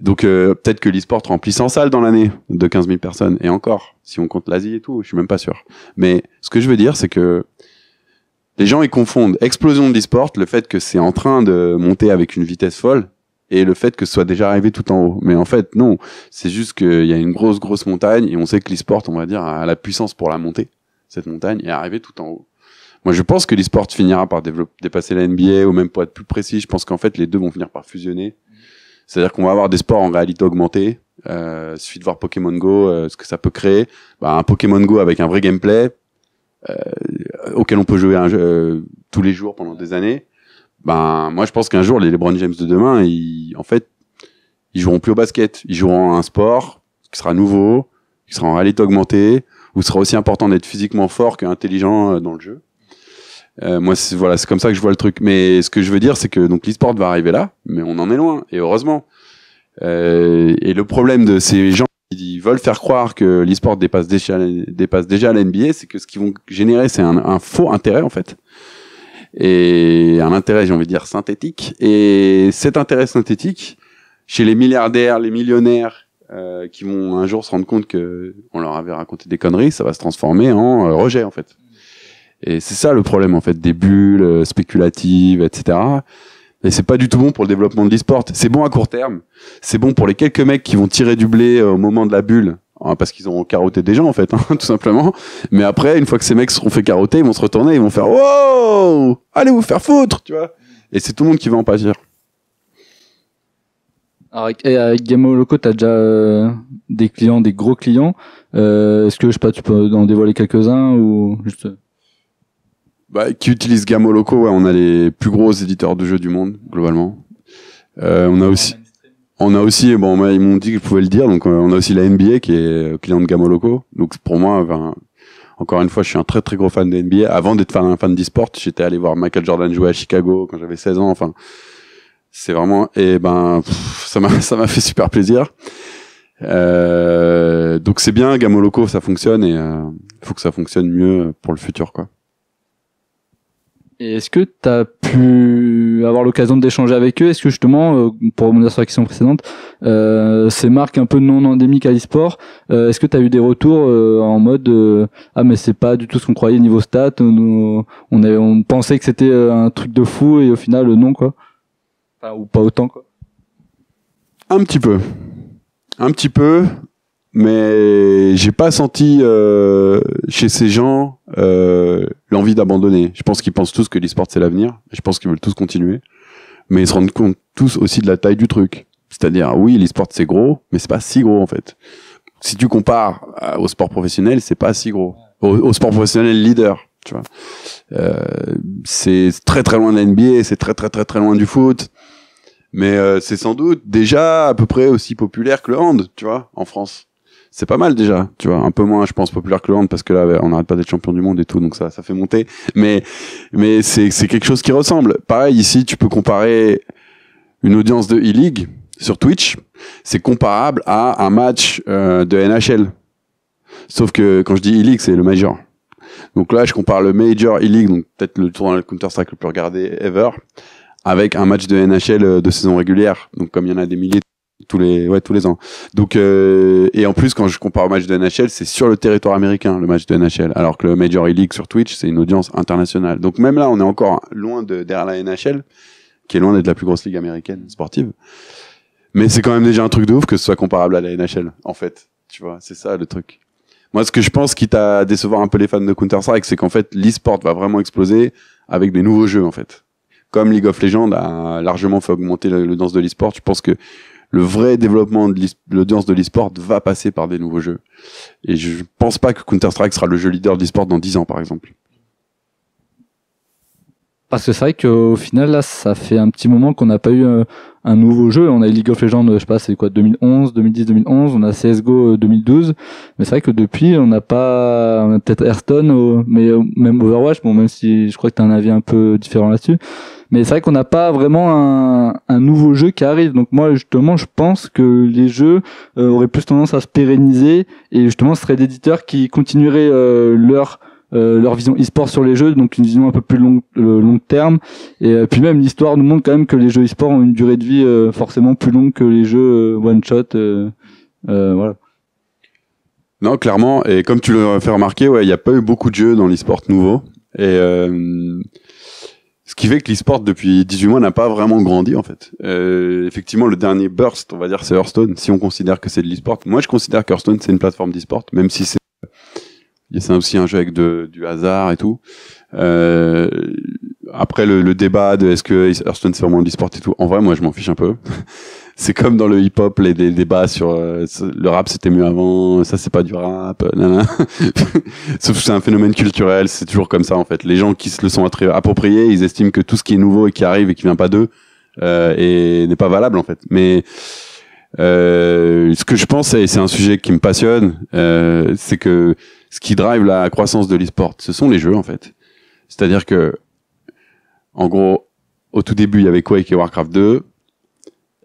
Donc euh, peut-être que l'e-sport remplit 100 salles dans l'année de 15 000 personnes, et encore, si on compte l'Asie et tout, je suis même pas sûr. Mais ce que je veux dire, c'est que les gens ils confondent explosion de le le fait que c'est en train de monter avec une vitesse folle, et le fait que ce soit déjà arrivé tout en haut. Mais en fait, non, c'est juste qu'il y a une grosse, grosse montagne, et on sait que l'e-sport, on va dire, a la puissance pour la monter, cette montagne, et arriver tout en haut. Moi, je pense que l'e-sport finira par dépasser la NBA, ou même pour être plus précis, je pense qu'en fait, les deux vont finir par fusionner. C'est-à-dire qu'on va avoir des sports en réalité augmentée. Euh, suffit de voir Pokémon Go, euh, ce que ça peut créer. Bah, un Pokémon Go avec un vrai gameplay euh, auquel on peut jouer un jeu, euh, tous les jours pendant des années ben moi je pense qu'un jour les LeBron James de demain, ils, en fait, ils joueront plus au basket, ils joueront à un sport qui sera nouveau, qui sera en réalité augmentée, où sera aussi important d'être physiquement fort qu'intelligent euh, dans le jeu. Euh, moi, c'est, voilà, c'est comme ça que je vois le truc. Mais ce que je veux dire, c'est que donc le va arriver là, mais on en est loin, et heureusement. Euh, et le problème de ces gens qui veulent faire croire que le dépasse déjà, dépasse déjà la c'est que ce qu'ils vont générer, c'est un, un faux intérêt en fait et un intérêt, j'ai envie de dire, synthétique. Et cet intérêt synthétique, chez les milliardaires, les millionnaires, euh, qui vont un jour se rendre compte que on leur avait raconté des conneries, ça va se transformer en euh, rejet en fait. Et c'est ça le problème en fait des bulles euh, spéculatives, etc. Mais c'est pas du tout bon pour le développement de l'e-sport. C'est bon à court terme. C'est bon pour les quelques mecs qui vont tirer du blé au moment de la bulle Hein, parce qu'ils ont carotté des gens en fait, hein, tout simplement. Mais après, une fois que ces mecs seront fait carotter, ils vont se retourner, ils vont faire wow, allez vous faire foutre, tu vois. Et c'est tout le monde qui va en pâtir. Alors ah, avec, avec Game Loco, t'as déjà euh, des clients, des gros clients. Euh, est-ce que je sais pas, tu peux en dévoiler quelques-uns ou juste euh? bah, qui utilisent Gamoloco Loco, ouais, on a les plus gros éditeurs de jeux du monde globalement. on a ah, aussi on a aussi, bon, ils m'ont dit que je pouvais le dire, donc euh, on a aussi la NBA qui est euh, client de Gamo Loco. Donc pour moi, encore une fois, je suis un très très gros fan de NBA. Avant d'être fan, un fan d'e-sport, j'étais allé voir Michael Jordan jouer à Chicago quand j'avais 16 ans. Enfin, c'est vraiment, et ben, ça m'a ça m'a fait super plaisir. Euh, donc c'est bien, Gamo Loco, ça fonctionne et il faut que ça fonctionne mieux pour le futur, quoi. Et est-ce que tu as pu avoir l'occasion d'échanger avec eux Est-ce que justement, euh, pour mon sur la question précédente, euh, ces marques un peu non endémiques à l'esport, euh, est-ce que tu as eu des retours en mode ah mais c'est pas du tout ce qu'on croyait niveau stats, on, on, on pensait que c'était un truc de fou et au final non quoi, enfin, ou pas autant quoi. Un petit peu, un petit peu mais j'ai pas senti euh, chez ces gens euh, l'envie d'abandonner. Je pense qu'ils pensent tous que l'e-sport c'est l'avenir. Je pense qu'ils veulent tous continuer, mais ils se rendent compte tous aussi de la taille du truc. C'est-à-dire, oui, l'e-sport c'est gros, mais c'est pas si gros en fait. Si tu compares euh, au sport professionnel, c'est pas si gros. Au, sport professionnel leader, tu vois, euh, c'est très très loin de la NBA, c'est très très très très loin du foot mais euh, c'est sans doute déjà à peu près aussi populaire que le hand, tu vois, en France c'est pas mal déjà, tu vois, un peu moins je pense populaire que le parce que là on n'arrête pas d'être champion du monde et tout donc ça ça fait monter mais mais c'est c'est quelque chose qui ressemble. Pareil ici, tu peux comparer une audience de e-league sur Twitch, c'est comparable à un match euh, de NHL. Sauf que quand je dis e-league, c'est le major. Donc là, je compare le major e-league, donc peut-être le tournoi Counter Strike le plus regardé ever avec un match de NHL euh, de saison régulière. Donc comme il y en a des milliers tous les ouais tous les ans. Donc euh, et en plus quand je compare au match de NHL, c'est sur le territoire américain le match de NHL, alors que le Major League sur Twitch c'est une audience internationale. Donc même là on est encore loin de derrière la NHL, qui est loin d'être la plus grosse ligue américaine sportive. Mais c'est quand même déjà un truc de ouf que ce soit comparable à la NHL en fait. Tu vois c'est ça le truc. Moi ce que je pense qui t'a décevoir un peu les fans de Counter Strike, c'est qu'en fait l'e-sport va vraiment exploser avec des nouveaux jeux en fait. Comme League of Legends a largement fait augmenter le, danse de l'e-sport, je pense que le vrai développement de l'audience de l'esport va passer par des nouveaux jeux. Et je pense pas que Counter-Strike sera le jeu leader de l'esport dans 10 ans, par exemple. Parce que c'est vrai qu'au final, là, ça fait un petit moment qu'on n'a pas eu euh, un nouveau jeu. On a League of Legends, je sais pas, c'est quoi, 2011, 2010, 2011. On a CSGO 2012. Euh, mais c'est vrai que depuis, on n'a pas, on a peut-être Hearthstone, mais euh, même Overwatch. Bon, même si je crois que tu as un avis un peu différent là-dessus. Mais c'est vrai qu'on n'a pas vraiment un, nouveau jeu qui arrive. Donc moi, justement, je pense que les jeux auraient plus tendance à se pérenniser et justement, ce serait d'éditeurs qui continueraient leur euh, leur vision e-sport sur les jeux, donc une vision un peu plus long, euh, long terme. Et euh, puis même l'histoire nous montre quand même que les jeux e-sport ont une durée de vie forcément plus longue que les jeux one shot. voilà. Non, clairement. Et comme tu l'as fait remarquer, ouais, il n'y a pas eu beaucoup de jeux dans l'e-sport nouveau. Et ce qui fait que l'e-sport depuis 18 mois n'a pas vraiment grandi en fait. effectivement, le dernier burst, on va dire, c'est Hearthstone. Si on considère que c'est de l'e-sport, moi je considère que Hearthstone c'est une plateforme d'e-sport, même si c'est c'est aussi un jeu avec du hasard et tout. Euh, après le, le, débat de est-ce que Hearthstone c'est vraiment du sport et tout, en vrai moi je m'en fiche un peu. c'est comme dans le hip-hop les, débats sur euh, le rap c'était mieux avant, ça c'est pas du rap, euh, Sauf que c'est un phénomène culturel, c'est toujours comme ça en fait. Les gens qui se le sont appropriés, ils estiment que tout ce qui est nouveau et qui arrive et qui vient pas d'eux euh, n'est pas valable en fait. Mais euh, ce que je pense, et c'est un sujet qui me passionne, c'est que ce qui drive la croissance de l'e-sport, ce sont les jeux en fait. C'est-à-dire que, en gros, au tout début, il y avait Quake et Warcraft 2,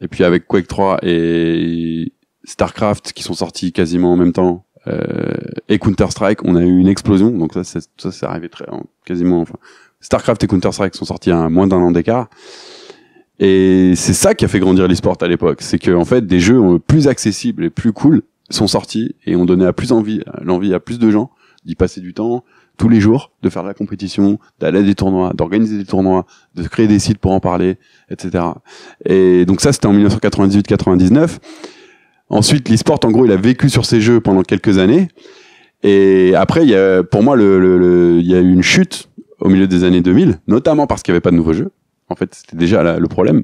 et puis avec Quake 3 et Starcraft qui sont sortis quasiment en même temps, euh, et Counter Strike, on a eu une explosion. Donc ça, c'est, ça, arrivé très quasiment. Enfin, Starcraft et Counter Strike sont sortis à moins d'un an d'écart. Et c'est ça qui a fait grandir l'e-sport à l'époque, c'est que en fait des jeux euh, plus accessibles et plus cool sont sortis et ont donné à plus envie, l'envie à plus de gens d'y passer du temps tous les jours, de faire de la compétition, d'aller à des tournois, d'organiser des tournois, de créer des sites pour en parler, etc. Et donc ça, c'était en 1998-99. Ensuite, l'e-sport, en gros, il a vécu sur ces jeux pendant quelques années. Et après, il y a, pour moi, le, il y a eu une chute au milieu des années 2000, notamment parce qu'il n'y avait pas de nouveaux jeux. En fait, c'était déjà le problème.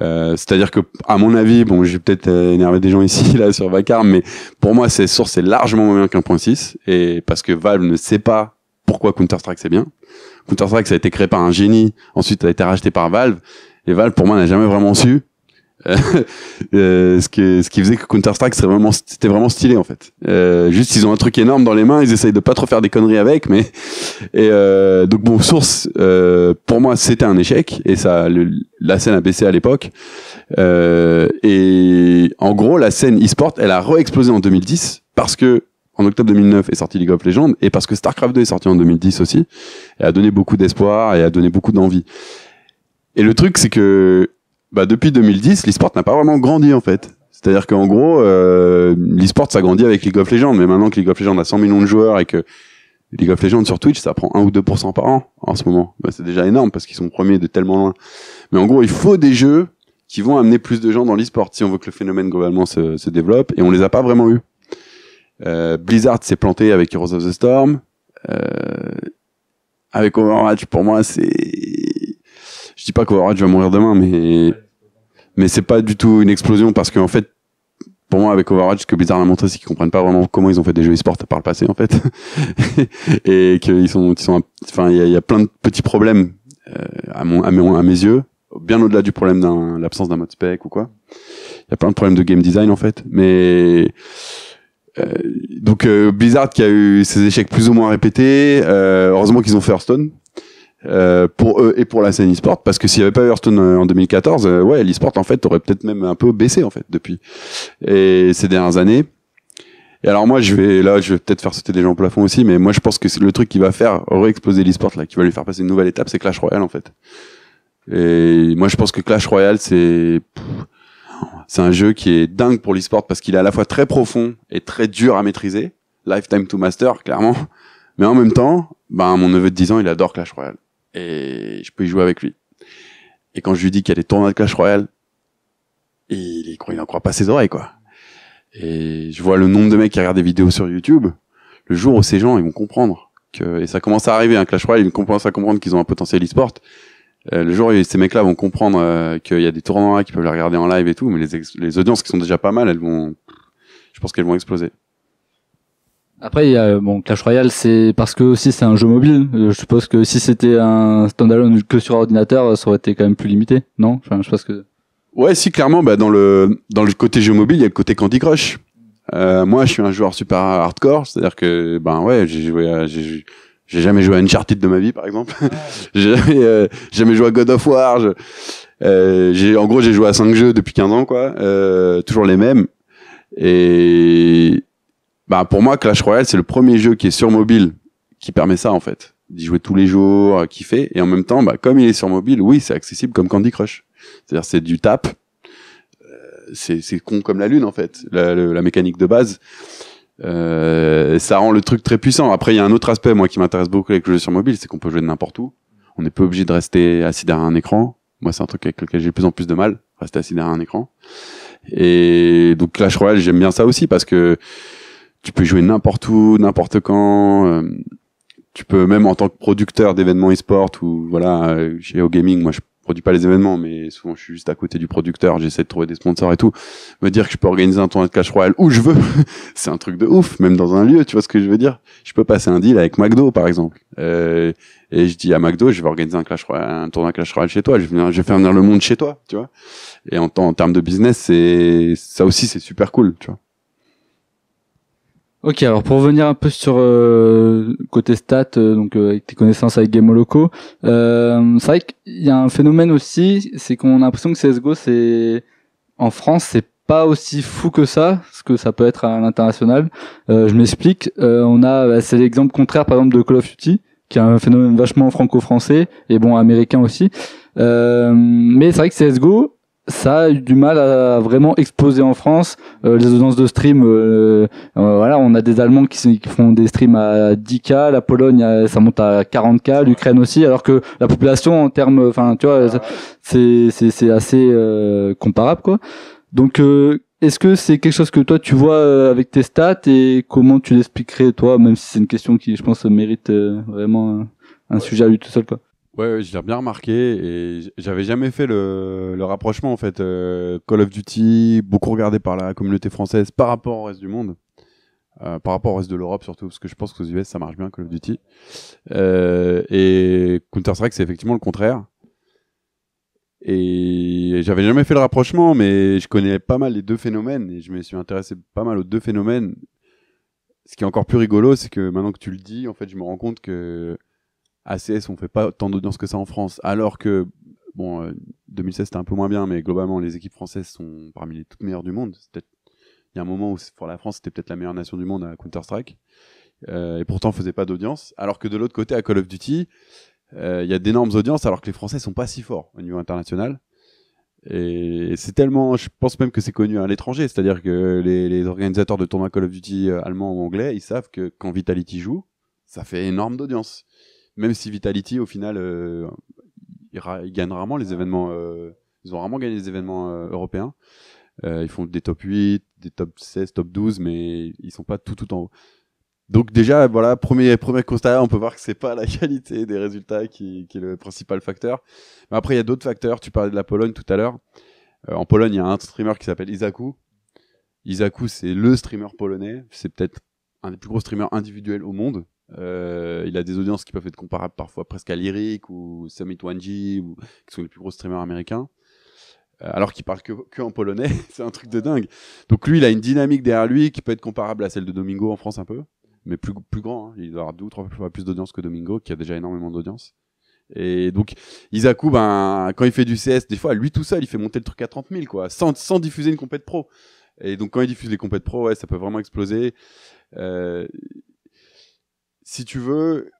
Euh, c'est-à-dire que, à mon avis, bon, j'ai peut-être euh, énervé des gens ici là sur Vacarme, mais pour moi, c'est source c'est largement moins bien 1.6 et parce que Valve ne sait pas pourquoi Counter Strike c'est bien. Counter Strike ça a été créé par un génie, ensuite ça a été racheté par Valve. Et Valve pour moi n'a jamais vraiment su Euh, ce, que, ce qui faisait que Counter Strike c'était vraiment, c'était vraiment stylé en fait. Euh, juste ils ont un truc énorme dans les mains, ils essayent de pas trop faire des conneries avec, mais et euh, donc bon source euh, pour moi c'était un échec et ça la scène a baissé à l'époque euh, et en gros la scène e-sport elle a re-explosé en 2010 parce que en octobre 2009 est sorti League of Legends et parce que StarCraft 2 est sorti en 2010 aussi et a donné beaucoup d'espoir et a donné beaucoup d'envie. Et le truc c'est que bah, Depuis 2010, l'e-sport n'a pas vraiment grandi en fait. C'est-à-dire qu'en gros, euh, l'e-sport ça grandit avec League of Legends, mais maintenant que League of Legends a 100 millions de joueurs et que League of Legends sur Twitch, ça prend 1 ou 2% par an en ce moment. Bah, c'est déjà énorme parce qu'ils sont premiers de tellement loin. Mais en gros, il faut des jeux qui vont amener plus de gens dans l'e-sport si on veut que le phénomène globalement se, se développe et on les a pas vraiment eu. Euh, Blizzard s'est planté avec Heroes of the Storm. Euh, avec Overwatch, pour moi, c'est je dis pas qu'Overwatch va mourir demain, mais mais c'est pas du tout une explosion parce qu'en fait, pour moi, avec Overwatch, ce que Blizzard a montré, c'est qu'ils comprennent pas vraiment comment ils ont fait des jeux e-sport par le passé, en fait, et qu'ils sont, ils sont, enfin, il y, a, plein de petits problèmes euh, à, mon, à, mes, yeux, bien au-delà du problème d'un l'absence d'un mode spec ou quoi. Il y a plein de problèmes de game design en fait, mais euh, donc euh, Blizzard qui a eu ses échecs plus ou moins répétés. Euh, heureusement qu'ils ont fait Hearthstone euh, pour eux et pour la scène e-sport parce que s'il n'y avait pas Hearthstone euh, en 2014 euh, ouais l'e-sport en fait aurait peut-être même un peu baissé en fait depuis et ces dernières années et alors moi je vais là je vais peut-être faire sauter des gens au plafond aussi mais moi je pense que c'est le truc qui va faire réexploser l'e-sport là qui va lui faire passer une nouvelle étape c'est Clash Royale en fait et moi je pense que Clash Royale c'est c'est un jeu qui est dingue pour l'e-sport parce qu'il est à la fois très profond et très dur à maîtriser lifetime to master clairement mais en même temps ben mon neveu de 10 ans il adore Clash Royale et je peux y jouer avec lui. Et quand je lui dis qu'il y a des tournois de Clash Royale, il, il, croit pas ses oreilles, quoi. Et je vois le nombre de mecs qui regardent des vidéos sur YouTube. Le jour où ces gens, ils vont comprendre que, et ça commence à arriver, un hein, Clash Royale, ils commencent à comprendre qu'ils ont un potentiel e-sport. Euh, le jour où ces mecs-là vont comprendre euh, qu'il y a des tournois qui peuvent les regarder en live et tout, mais les, les audiences qui sont déjà pas mal, elles vont, je pense qu'elles vont exploser. Après, il y a, euh, bon, Clash Royale, c'est parce que aussi c'est un jeu mobile. Euh, je suppose que si c'était un standalone que sur ordinateur, euh, ça aurait été quand même plus limité, non enfin, Je pense que. Ouais, si clairement, bah, dans le dans le côté jeu mobile, il y a le côté Candy Crush. Euh, moi, je suis un joueur super hardcore, c'est-à-dire que ben ouais, j'ai j'ai, jamais joué à Uncharted de ma vie, par exemple. Ah. j'ai jamais, jamais joué à God of War. euh, j'ai en gros, j'ai joué à cinq jeux depuis 15 ans, quoi, toujours les mêmes. Et bah pour moi, Clash Royale, c'est le premier jeu qui est sur mobile qui permet ça en fait, d'y jouer tous les jours, euh, kiffer. Et en même temps, bah comme il est sur mobile, oui, c'est accessible comme Candy Crush. C'est-à-dire c'est du tap, euh, c'est con comme la lune en fait, la, la, mécanique de base. Euh, ça rend le truc très puissant. Après, il y a un autre aspect moi qui m'intéresse beaucoup avec le jeu sur mobile, c'est qu'on peut jouer de n'importe où. On n'est pas obligé de rester assis derrière un écran. Moi, c'est un truc avec lequel j'ai de plus en plus de mal, rester assis derrière un écran. Et donc Clash Royale, j'aime bien ça aussi parce que tu peux jouer n'importe où, n'importe quand. Euh, tu peux même en tant que producteur d'événements e-sport ou voilà euh, chez O Gaming, moi je produis pas les événements, mais souvent je suis juste à côté du producteur, j'essaie de trouver des sponsors et tout. Me dire que je peux organiser un tournoi de Clash Royale où je veux, c'est un truc de ouf, même dans un lieu, tu vois ce que je veux dire Je peux passer un deal avec McDo par exemple, euh, et je dis à McDo, je vais organiser un tournoi Royale, tournoi Clash Royale chez toi, je vais, faire venir le monde chez toi, tu vois Et en, en termes de business, c'est ça aussi, c'est super cool, tu vois. Ok, alors pour revenir un peu sur euh, côté stats, euh, donc euh, avec tes connaissances avec Game euh, c'est vrai qu'il y a un phénomène aussi, c'est qu'on a l'impression que CS:GO, c'est en France, c'est pas aussi fou que ça, ce que ça peut être à l'international. Euh, je m'explique. on a, bah, c'est l'exemple contraire, par exemple, de Call of Duty, qui est un phénomène vachement franco-français et bon américain aussi. mais c'est vrai que CS:GO, ça a eu du mal à vraiment exploser en France. Euh, les audiences de stream, euh, euh, voilà, on a des Allemands qui, font des streams à 10K, la Pologne, ça monte à 40K, l'Ukraine aussi, alors que la population en termes, enfin, tu vois, ah c'est, assez comparable, quoi. Donc, est-ce que c'est quelque chose que toi tu vois avec tes stats et comment tu l'expliquerais toi, même si c'est une question qui, je pense, mérite vraiment un, sujet à lui tout seul, quoi Ouais, ouais bien remarqué et j'avais jamais fait le, le, rapprochement en fait. Euh, Call of Duty, beaucoup regardé par la communauté française par rapport au reste du monde, euh, par rapport au reste de l'Europe surtout, parce que je pense qu'aux US ça marche bien Call of Duty. Euh, et Counter-Strike c'est effectivement le contraire. Et j'avais jamais fait le rapprochement, mais je connais pas mal les deux phénomènes et je me suis intéressé pas mal aux deux phénomènes. Ce qui est encore plus rigolo, c'est que maintenant que tu le dis, en fait, je me rends compte que ACS, on fait pas tant d'audience que ça en France, alors que bon, 2016 euh, c'était un peu moins bien, mais globalement les équipes françaises sont parmi les toutes meilleures du monde. Il y a un moment où pour la France c'était peut-être la meilleure nation du monde à Counter Strike, euh, et pourtant on faisait pas d'audience, alors que de l'autre côté à Call of Duty, euh, il y a d'énormes audiences, alors que les Français sont pas si forts au niveau international. Et c'est tellement, je pense même que c'est connu à l'étranger, c'est-à-dire que les, les, organisateurs de tournois Call of Duty allemands ou anglais, ils savent que quand Vitality joue, ça fait énorme d'audience même si Vitality, au final, euh, ils, gagnent rarement les événements. Euh, ils ont rarement gagné les événements euh, européens. Euh, ils font des top 8, des top 16, top 12, mais ils sont pas tout tout en haut. Donc déjà, voilà, premier, premier constat, on peut voir que c'est pas la qualité des résultats qui, est le principal facteur. après, il y a d'autres facteurs. Tu parlais de la Pologne tout à l'heure. en Pologne, il y a un streamer qui s'appelle Isaku. Isaku, c'est le streamer polonais. C'est peut-être un des plus gros streamers individuels au monde. Euh, il a des audiences qui peuvent être comparables parfois presque à Lyric ou Summit 1G, ou, qui sont les plus gros streamers américains. Euh, alors qu'il parle que, en polonais, c'est un truc de dingue. Donc lui, il a une dynamique derrière lui qui peut être comparable à celle de Domingo en France un peu, mais plus, plus grand. Hein. Il doit avoir deux ou trois fois plus d'audience que Domingo, qui a déjà énormément d'audience. Et donc, Isaku, ben, quand il fait du CS, des fois, lui tout seul, il fait monter le truc à 30 000, quoi, sans, sans diffuser une compète pro. Et donc, quand il diffuse les compètes pro, ouais, ça peut vraiment exploser. Euh, si tu veux,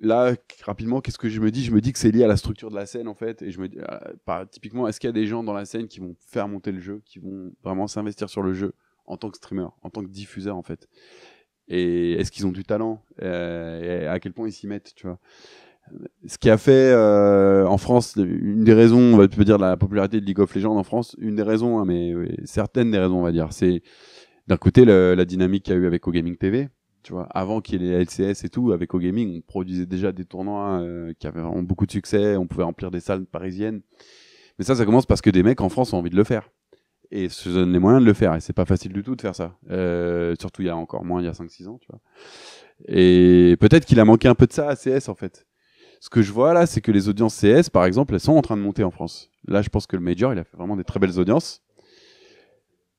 là, rapidement, qu'est-ce que je me dis Je me dis que c'est lié à la structure de la scène, en fait. Et je me dis, euh, typiquement, est-ce qu'il y a des gens dans la scène qui vont faire monter le jeu, qui vont vraiment s'investir sur le jeu en tant que streamer, en tant que diffuseur, en fait Et est-ce qu'ils ont du talent euh, Et à quel point ils s'y mettent, tu vois ce qui a fait euh, en France une des raisons, on va peut dire de la popularité de League of Legends en France, une des raisons, hein, mais certaines des raisons, on va dire, c'est d'un côté la dynamique qu'il y a eu avec O'Gaming TV, avant qu'il y ait les LCS et tout, avec O'Gaming, gaming on produisait déjà des tournois euh, qui avaient vraiment beaucoup de succès, on pouvait remplir des salles parisiennes. Mais ça, ça commence parce que des mecs en France ont envie de le faire. Et se donnent les moyens de le faire. Et c'est pas facile du tout de faire ça. Euh, surtout il y a encore moins, il y a 5-6 ans, Et peut-être qu'il a manqué un peu de ça à CS, en fait. Ce que je vois là, c'est que les audiences CS, par exemple, elles sont en train de monter en France. Là, je pense que le Major, il a fait vraiment des très belles audiences.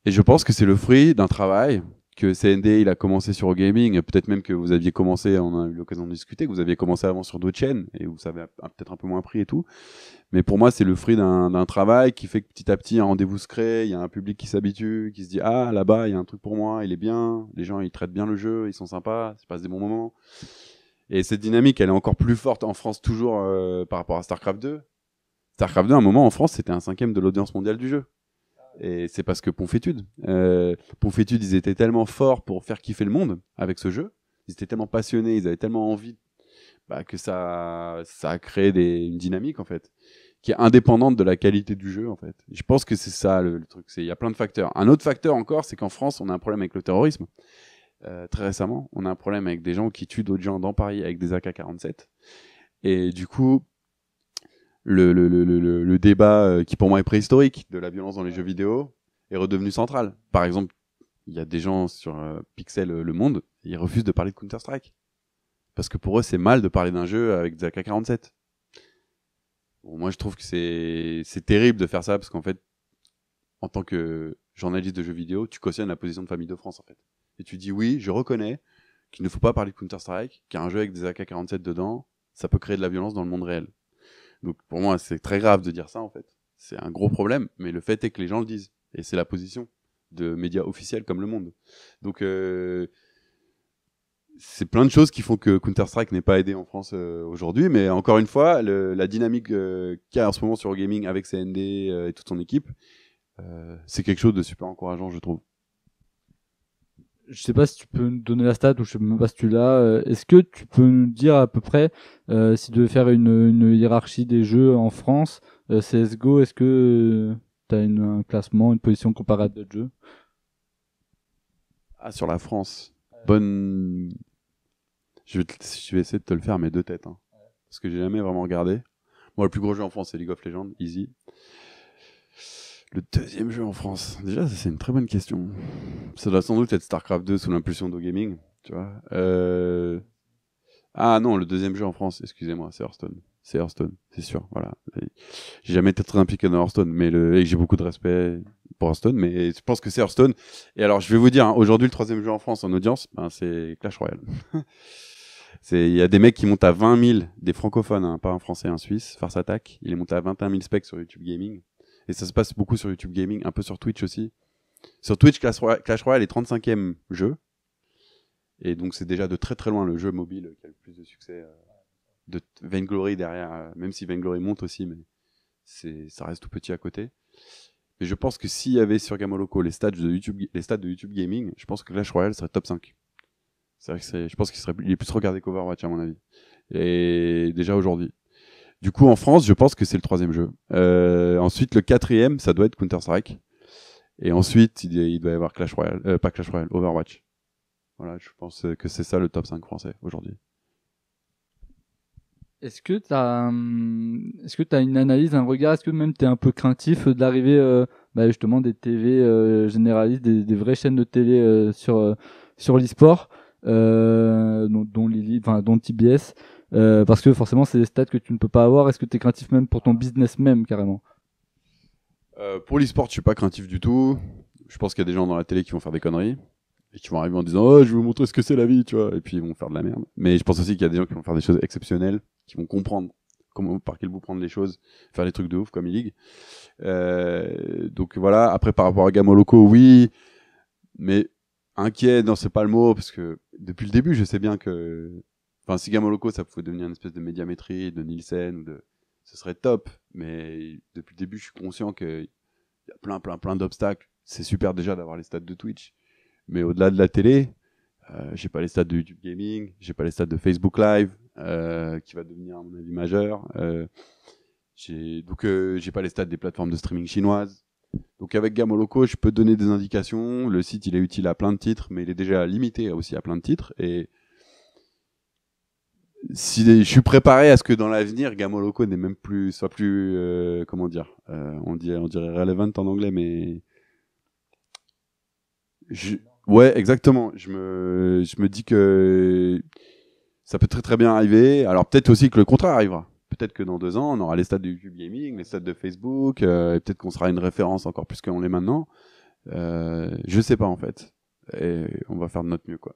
Et je pense que c'est le fruit d'un travail que CND il a commencé sur gaming, peut-être même que vous aviez commencé, on a eu l'occasion de discuter, que vous aviez commencé avant sur d'autres chaînes et vous savez peut-être un peu moins pris et tout. Mais pour moi, c'est le fruit d'un travail qui fait que petit à petit, un rendez-vous se crée, il y a un public qui s'habitue, qui se dit ah là-bas il y a un truc pour moi, il est bien, les gens ils traitent bien le jeu, ils sont sympas, ils passent des bons moments. Et cette dynamique, elle est encore plus forte en France toujours euh, par rapport à Starcraft 2. Starcraft 2, à un moment en France, c'était un cinquième de l'audience mondiale du jeu. Et c'est parce que Ponfétude, euh, Ponfétude, ils étaient tellement forts pour faire kiffer le monde avec ce jeu. Ils étaient tellement passionnés, ils avaient tellement envie bah, que ça, ça a créé des, une dynamique en fait, qui est indépendante de la qualité du jeu en fait. je pense que c'est ça le, le truc. C'est il y a plein de facteurs. Un autre facteur encore, c'est qu'en France, on a un problème avec le terrorisme. Euh, très récemment, on a un problème avec des gens qui tuent d'autres gens dans Paris avec des AK-47. Et du coup, le, débat euh, qui pour moi est préhistorique de la violence dans les jeux vidéo est redevenu central. Par exemple, il y a des gens sur euh, Pixel euh, Le Monde, ils refusent de parler de Counter-Strike. Parce que pour eux, c'est mal de parler d'un jeu avec des AK-47. Bon, moi, je trouve que c'est terrible de faire ça parce qu'en fait, en tant que journaliste de jeux vidéo, tu cautionnes la position de Famille de France en fait. Et tu dis oui, je reconnais qu'il ne faut pas parler de Counter-Strike, qu'un jeu avec des AK-47 dedans, ça peut créer de la violence dans le monde réel. Donc pour moi, c'est très grave de dire ça, en fait. C'est un gros problème, mais le fait est que les gens le disent. Et c'est la position de médias officiels comme Le Monde. Donc euh, c'est plein de choses qui font que Counter-Strike n'est pas aidé en France euh, aujourd'hui, mais encore une fois, la dynamique euh, qu'il y a en ce moment sur le gaming avec CND et toute son équipe, c'est quelque chose de super encourageant, je trouve je sais pas si tu peux nous donner la stat ou je sais même pas si tu l'as. Euh, est-ce que tu peux nous dire à peu près si tu veux faire une, hiérarchie des jeux en France, euh, CS:GO, est-ce que tu as une, un classement, une position comparée à d'autres jeux Ah sur la France. Bonne. Je vais, essayer de te le faire mais deux têtes, hein, parce que j'ai jamais vraiment regardé. Moi, le plus gros jeu en France, c'est League of Legends, easy. Le deuxième jeu en France Déjà, c'est une très bonne question. Ça doit sans doute être StarCraft 2 sous l'impulsion de Gaming, tu vois. Euh, ah non, le deuxième jeu en France, excusez-moi, c'est Hearthstone. C'est Hearthstone, c'est sûr, voilà. J'ai jamais été très impliqué dans Hearthstone, mais le... j'ai beaucoup de respect pour Hearthstone, mais je pense que c'est Hearthstone. Et alors, je vais vous dire, hein, aujourd'hui, le troisième jeu en France en audience, ben, c'est Clash Royale. Il y a des mecs qui montent à 20 000, des francophones, hein, pas un français, un suisse, Farce Attack. Il est monté à 21 000 specs sur YouTube Gaming. Et ça se passe beaucoup sur YouTube Gaming, un peu sur Twitch aussi. Sur Twitch, Clash Royale, est 35e jeu. Et donc c'est déjà de très très loin le jeu mobile qui a le plus de succès. Euh, de Vainglory derrière, euh, même si Vainglory monte aussi, mais c'est ça reste tout petit à côté. Mais je pense que s'il y avait sur Gamoloco les stats de YouTube, les stats de YouTube Gaming, je pense que Clash Royale serait top 5. C'est vrai que je pense qu'il serait, est plus regardé qu'Overwatch à mon avis. Et déjà aujourd'hui. Du coup, en France, je pense que c'est le troisième jeu. Euh, ensuite, le quatrième, ça doit être Counter-Strike. Et ensuite, il, doit y avoir Clash Royale, euh, pas Clash Royale, Overwatch. Voilà, je pense que c'est ça le top 5 français aujourd'hui. Est-ce que tu as, hum, est-ce que as une analyse, un regard, est-ce que même tu es un peu craintif euh, de l'arrivée, bah, justement des TV généralistes, des, vraies chaînes de télé sur, sur l'e-sport euh, dont, dont, dont TBS, euh, parce que forcément c'est des stats que tu ne peux pas avoir. Est-ce que tu es craintif même pour ton business même carrément euh, Pour l'e-sport, je suis pas craintif du tout. Je pense qu'il y a des gens dans la télé qui vont faire des conneries et qui vont arriver en disant oh je vais vous montrer ce que c'est la vie tu vois et puis ils vont faire de la merde mais je pense aussi qu'il y a des gens qui vont faire des choses exceptionnelles qui vont comprendre comment par quel bout prendre les choses faire des trucs de ouf comme e-league euh, donc voilà après par rapport à Gamoloco oui mais inquiet, non, c'est pas le mot, parce que depuis le début, je sais bien que, enfin, si locaux ça pouvait devenir une espèce de médiamétrie, de Nielsen, ou de, ce serait top, mais depuis le début, je suis conscient qu'il y a plein, plein, plein d'obstacles. C'est super déjà d'avoir les stats de Twitch, mais au-delà de la télé, euh, j'ai pas les stats de YouTube Gaming, j'ai pas les stats de Facebook Live, euh, qui va devenir, à mon avis, majeur. Euh, j'ai, donc, euh, j'ai pas les stats des plateformes de streaming chinoises. Donc avec Gamoloco, je peux donner des indications. Le site, il est utile à plein de titres, mais il est déjà limité aussi à plein de titres. Et si je suis préparé à ce que dans l'avenir, Gamoloco n'est même plus, soit plus, euh, comment dire, euh, on dirait, on dirait relevant en anglais, mais ouais, exactement. Je me, je me dis que ça peut très très bien arriver. Alors peut-être aussi que le contraire arrivera peut-être que dans deux ans, on aura les stats de YouTube Gaming, les stats de Facebook, euh, et peut-être qu'on sera une référence encore plus qu'on l'est maintenant. Je euh, je sais pas en fait. Et on va faire de notre mieux quoi.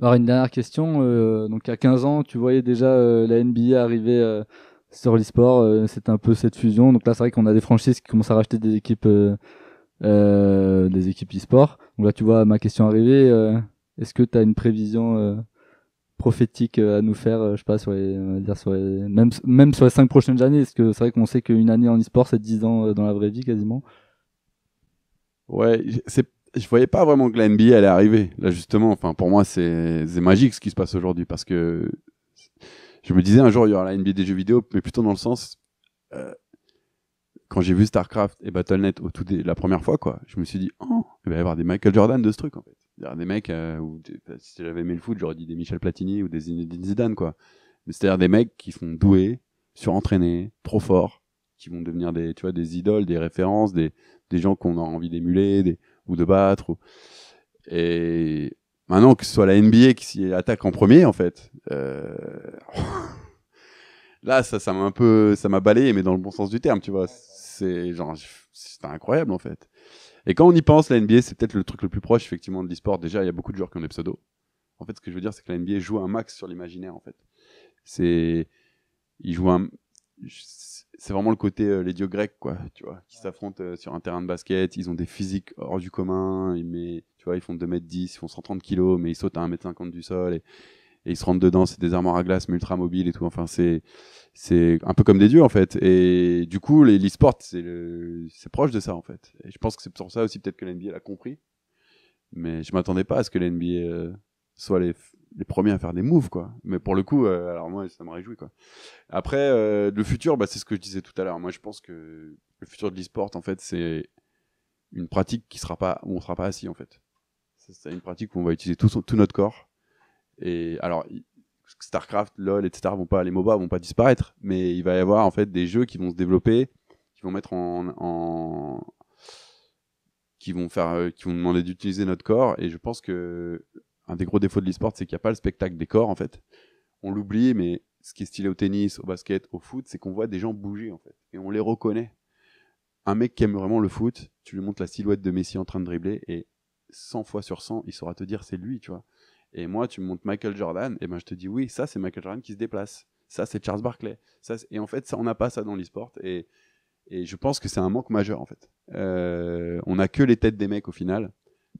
Alors une dernière question. il euh, donc à 15 ans, tu voyais déjà la NBA arriver sur l'e-sport. C'est un peu cette fusion. Donc là, c'est vrai qu'on a des franchises qui commencent à racheter des équipes, des équipes e-sport. Donc là, tu vois ma question arriver. Est-ce que tu as une prévision prophétique euh, à nous faire, euh, je sais pas, sur les, dire même, même sur les cinq prochaines années, parce que c'est vrai qu'on sait qu'une année en e-sport, c'est 10 ans euh, dans la vraie vie quasiment. Ouais, c'est, je voyais pas vraiment que la NBA allait arriver. Là, justement, enfin, pour moi, c'est, magique ce qui se passe aujourd'hui, parce que je me disais un jour, il y aura la NBA des jeux vidéo, mais plutôt dans le sens, quand j'ai vu StarCraft et BattleNet au la première fois, quoi, je me suis dit, oh, il va y avoir des Michael Jordan de ce truc, en fait des mecs, euh, bah, si j'avais aimé le foot, j'aurais dit des Michel Platini ou des Zidane, quoi. c'est-à-dire des mecs qui sont doués, surentraînés, trop forts, qui vont devenir des, tu vois, des idoles, des références, des, gens qu'on a envie d'émuler, ou de battre. Et maintenant que ce soit la NBA qui s'y attaque en premier, en fait, euh, là, ça, ça m'a un peu, ça m'a balayé, mais dans le bon sens du terme, tu vois. C'est genre, incroyable, en fait. Et quand on y pense, la NBA, c'est peut-être le truc le plus proche, effectivement, de l'e-sport. Déjà, il y a beaucoup de joueurs qui ont des pseudos. En fait, ce que je veux dire, c'est que la NBA joue un max sur l'imaginaire, en fait. C'est. Ils jouent un. C'est vraiment le côté euh, les dieux grecs, quoi, tu vois, qui s'affrontent euh, sur un terrain de basket. Ils ont des physiques hors du commun. Ils, met... tu vois, ils font 2m10, ils font 130 kg, mais ils sautent à 1m50 du sol. Et et ils se rentrent dedans, c'est des armoires à glace, mais ultra mobiles et tout. Enfin, c'est c'est un peu comme des dieux en fait. Et du coup, l'e-sport, c'est le... proche de ça en fait. Et je pense que c'est pour ça aussi peut-être que l'NBA l'a compris. Mais je m'attendais pas à ce que l'NBA euh, soit les, premiers à faire des moves quoi. Mais pour le coup, euh, alors moi, ça me réjouit quoi. Après, euh, le futur, bah, c'est ce que je disais tout à l'heure. Moi, je pense que le futur de l'e-sport en fait, c'est une pratique qui sera pas où on sera pas assis en fait. C'est une pratique où on va utiliser tout, tout notre corps alors, StarCraft, LoL, etc. vont pas, les MOBA vont pas disparaître, mais il va y avoir en fait des jeux qui vont se développer, qui vont mettre en, qui vont faire, euh, qui vont demander d'utiliser notre corps. Et je pense que un des gros défauts de l'e-sport, c'est qu'il n'y a pas le spectacle des corps en fait. On l'oublie, mais ce qui est stylé au tennis, au basket, au foot, c'est qu'on voit des gens bouger en fait, et on les reconnaît. Un mec qui aime vraiment le foot, tu lui montres la silhouette de Messi en train de dribbler et 100 fois sur 100, il saura te dire c'est lui, tu vois et moi tu me montes Michael Jordan, et ben je te dis oui, ça c'est Michael Jordan qui se déplace, ça c'est Charles Barkley, ça et en fait ça, on n'a pas ça dans l'e-sport et, et je pense que c'est un manque majeur en fait. Euh, on n'a que les têtes des mecs au final.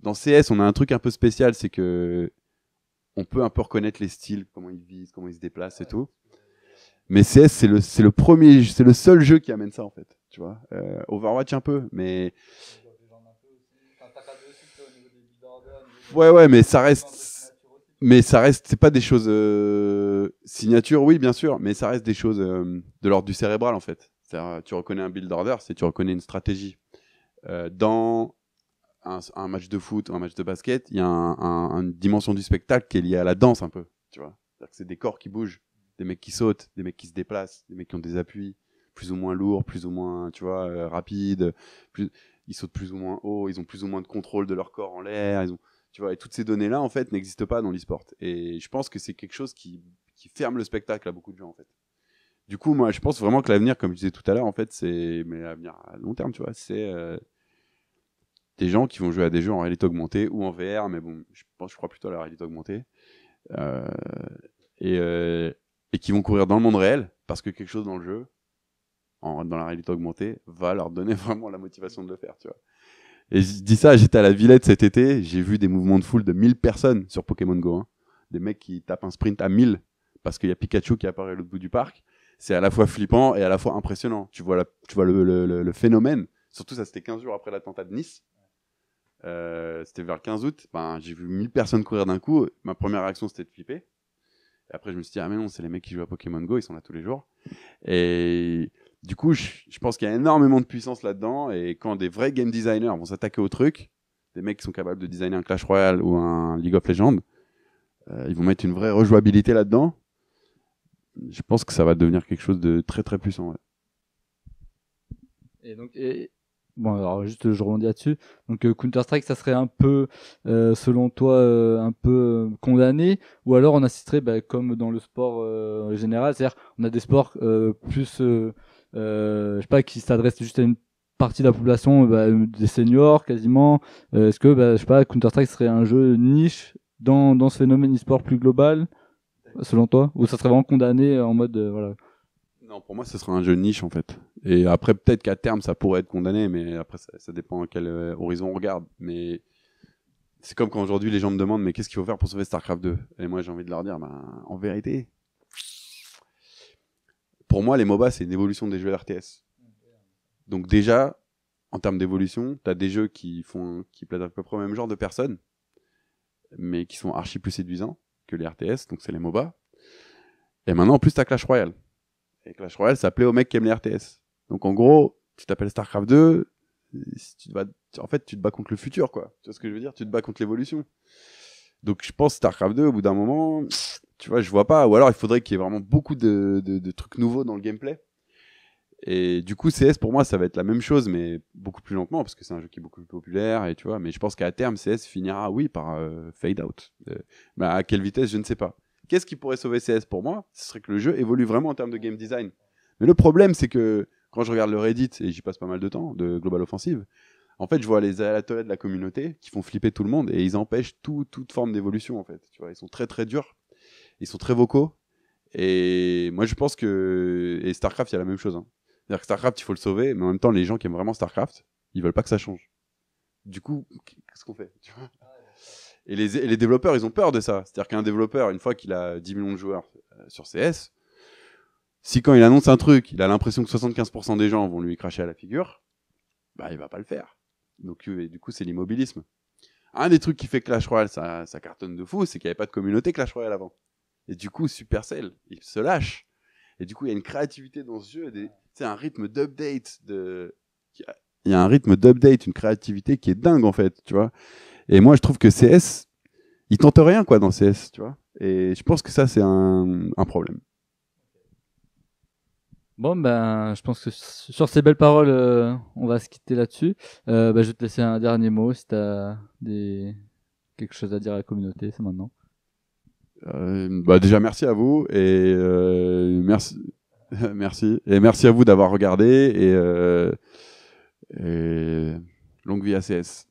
Dans CS, on a un truc un peu spécial, c'est que on peut un peu reconnaître les styles, comment ils visent, comment ils se déplacent et tout. Mais CS, c'est le, c'est le premier, c'est le seul jeu qui amène ça en fait, tu vois. Euh, Overwatch un peu, mais ouais, ouais, mais ça reste, mais ça reste, c'est pas des choses euh, signature, oui, bien sûr, mais ça reste des choses euh, de l'ordre du cérébral en fait. Euh, tu reconnais un build order, c'est tu reconnais une stratégie. dans un, match de foot, un match de basket, il y a une dimension du spectacle qui est liée à la danse un peu, tu vois. cest des corps qui bougent, des mecs qui sautent, des mecs qui se déplacent, des mecs qui ont des appuis plus ou moins lourds, plus ou moins, tu vois, rapides. Ils sautent plus ou moins haut, ils ont plus ou moins de contrôle de leur corps en l'air, ils ont tu vois, et toutes ces données-là, en fait, n'existent pas dans l'e-sport. Et je pense que c'est quelque chose qui, ferme le spectacle à beaucoup de gens, en fait. Du coup, moi, je pense vraiment que l'avenir, comme je disais tout à l'heure, en fait, c'est. Mais l'avenir à long terme, tu vois, c'est. Euh, des gens qui vont jouer à des jeux en réalité augmentée ou en VR, mais bon, je pense, je crois plutôt à la réalité augmentée. Euh, et, euh, et qui vont courir dans le monde réel parce que quelque chose dans le jeu, dans la réalité augmentée, va leur donner vraiment la motivation de le faire, tu vois. Et je dis ça, j'étais à la Villette cet été, j'ai vu des mouvements de foule de 1000 personnes sur Pokémon Go. Hein. Des mecs qui tapent un sprint à 1000 parce qu'il y a Pikachu qui apparaît à l'autre bout du parc. C'est à la fois flippant et à la fois impressionnant. Tu vois, la, tu vois le, le, le, phénomène. Surtout, ça c'était 15 jours après l'attentat de Nice. Euh, c'était vers le 15 août. Ben, j'ai vu 1000 personnes courir d'un coup. Ma première réaction c'était de flipper. Et après, je me suis dit, ah mais non, c'est les mecs qui jouent à Pokémon Go, ils sont là tous les jours. Et du coup, je, pense qu'il y a énormément de puissance là-dedans. Et quand des vrais game designers vont s'attaquer au truc, des mecs qui sont capables de designer un Clash Royale ou un League of Legends, euh, ils vont mettre une vraie rejouabilité là-dedans. Je pense que ça va devenir quelque chose de très très puissant. Et donc, Bon, alors juste je rebondis là-dessus. Donc euh, Counter-Strike, ça serait un peu, euh, selon toi, un peu condamné, ou alors on assisterait, bah, comme dans le sport général, c'est-à-dire on a des sports plus euh, je sais pas, qui s'adresse juste à une partie de la population, euh, bah, euh, des seniors quasiment. Euh, est-ce que, bah, je sais pas, Counter-Strike serait un jeu niche dans, dans ce phénomène e-sport plus global, selon toi Ou ça serait vraiment condamné en mode, voilà Non, pour moi, ce serait un jeu niche en fait. Et après, peut-être qu'à terme, ça pourrait être condamné, mais après, ça, dépend à quel horizon on regarde. Mais c'est comme quand aujourd'hui les gens me demandent mais qu'est-ce qu'il faut faire pour sauver StarCraft 2 Et moi j'ai envie de leur dire ben en vérité pour moi, les MOBA, c'est une évolution des jeux RTS. Donc déjà, en termes d'évolution, t'as des jeux qui font, qui plaisent à peu près au même genre de personnes, mais qui sont archi plus séduisants que les RTS, donc c'est les MOBA. Et maintenant, en plus, t'as Clash Royale. Et Clash Royale, ça plaît aux mecs qui aiment les RTS. Donc en gros, tu t'appelles StarCraft 2, tu en fait, tu te bats contre le futur, quoi. Tu vois ce que je veux dire Tu te bats contre l'évolution. Donc je pense StarCraft 2, au bout d'un moment, tu vois, je vois pas. Ou alors, il faudrait qu'il y ait vraiment beaucoup de, trucs nouveaux dans le gameplay. Et du coup, CS pour moi, ça va être la même chose, mais beaucoup plus lentement, parce que c'est un jeu qui est beaucoup plus populaire, et tu vois. Mais je pense qu'à terme, CS finira, oui, par euh, fade out. Euh, mais à quelle vitesse, je ne sais pas. Qu'est-ce qui pourrait sauver CS pour moi Ce serait que le jeu évolue vraiment en termes de game design. Mais le problème, c'est que quand je regarde le Reddit, et j'y passe pas mal de temps, de Global Offensive, en fait, je vois les atelets de la communauté qui font flipper tout le monde et ils empêchent toute forme d'évolution, en fait. Tu vois, ils sont très très durs ils sont très vocaux. Et moi, je pense que. Et StarCraft, il y a la même chose. Hein. C'est-à-dire que StarCraft, il faut le sauver, mais en même temps, les gens qui aiment vraiment StarCraft, ils veulent pas que ça change. Du coup, qu'est-ce qu'on fait et, les, développeurs, ils ont peur de ça. C'est-à-dire qu'un développeur, une fois qu'il a 10 millions de joueurs euh, sur CS, si quand il annonce un truc, il a l'impression que 75% des gens vont lui cracher à la figure, bah il va pas le faire. Donc euh, du coup, c'est l'immobilisme. Un des trucs qui fait Clash Royale, ça, ça cartonne de fou, c'est qu'il y avait pas de communauté Clash Royale avant. Et du coup, Supercell, il se lâche. Et du coup, il y a une créativité dans ce jeu, c'est un rythme d'update de il y a un rythme d'update, une créativité qui est dingue en fait, tu vois. Et moi, je trouve que CS, il tente rien quoi dans CS, tu vois. Et je pense que ça, c'est un, problème. Bon, ben, je pense que sur ces belles paroles, euh, on va se quitter là-dessus. Euh, ben, je vais te laisser un dernier mot si tu as des... quelque chose à dire à la communauté, c'est maintenant. Euh, bah déjà merci à vous et euh, merci merci et merci à vous d'avoir regardé et, euh, et longue vie à CS.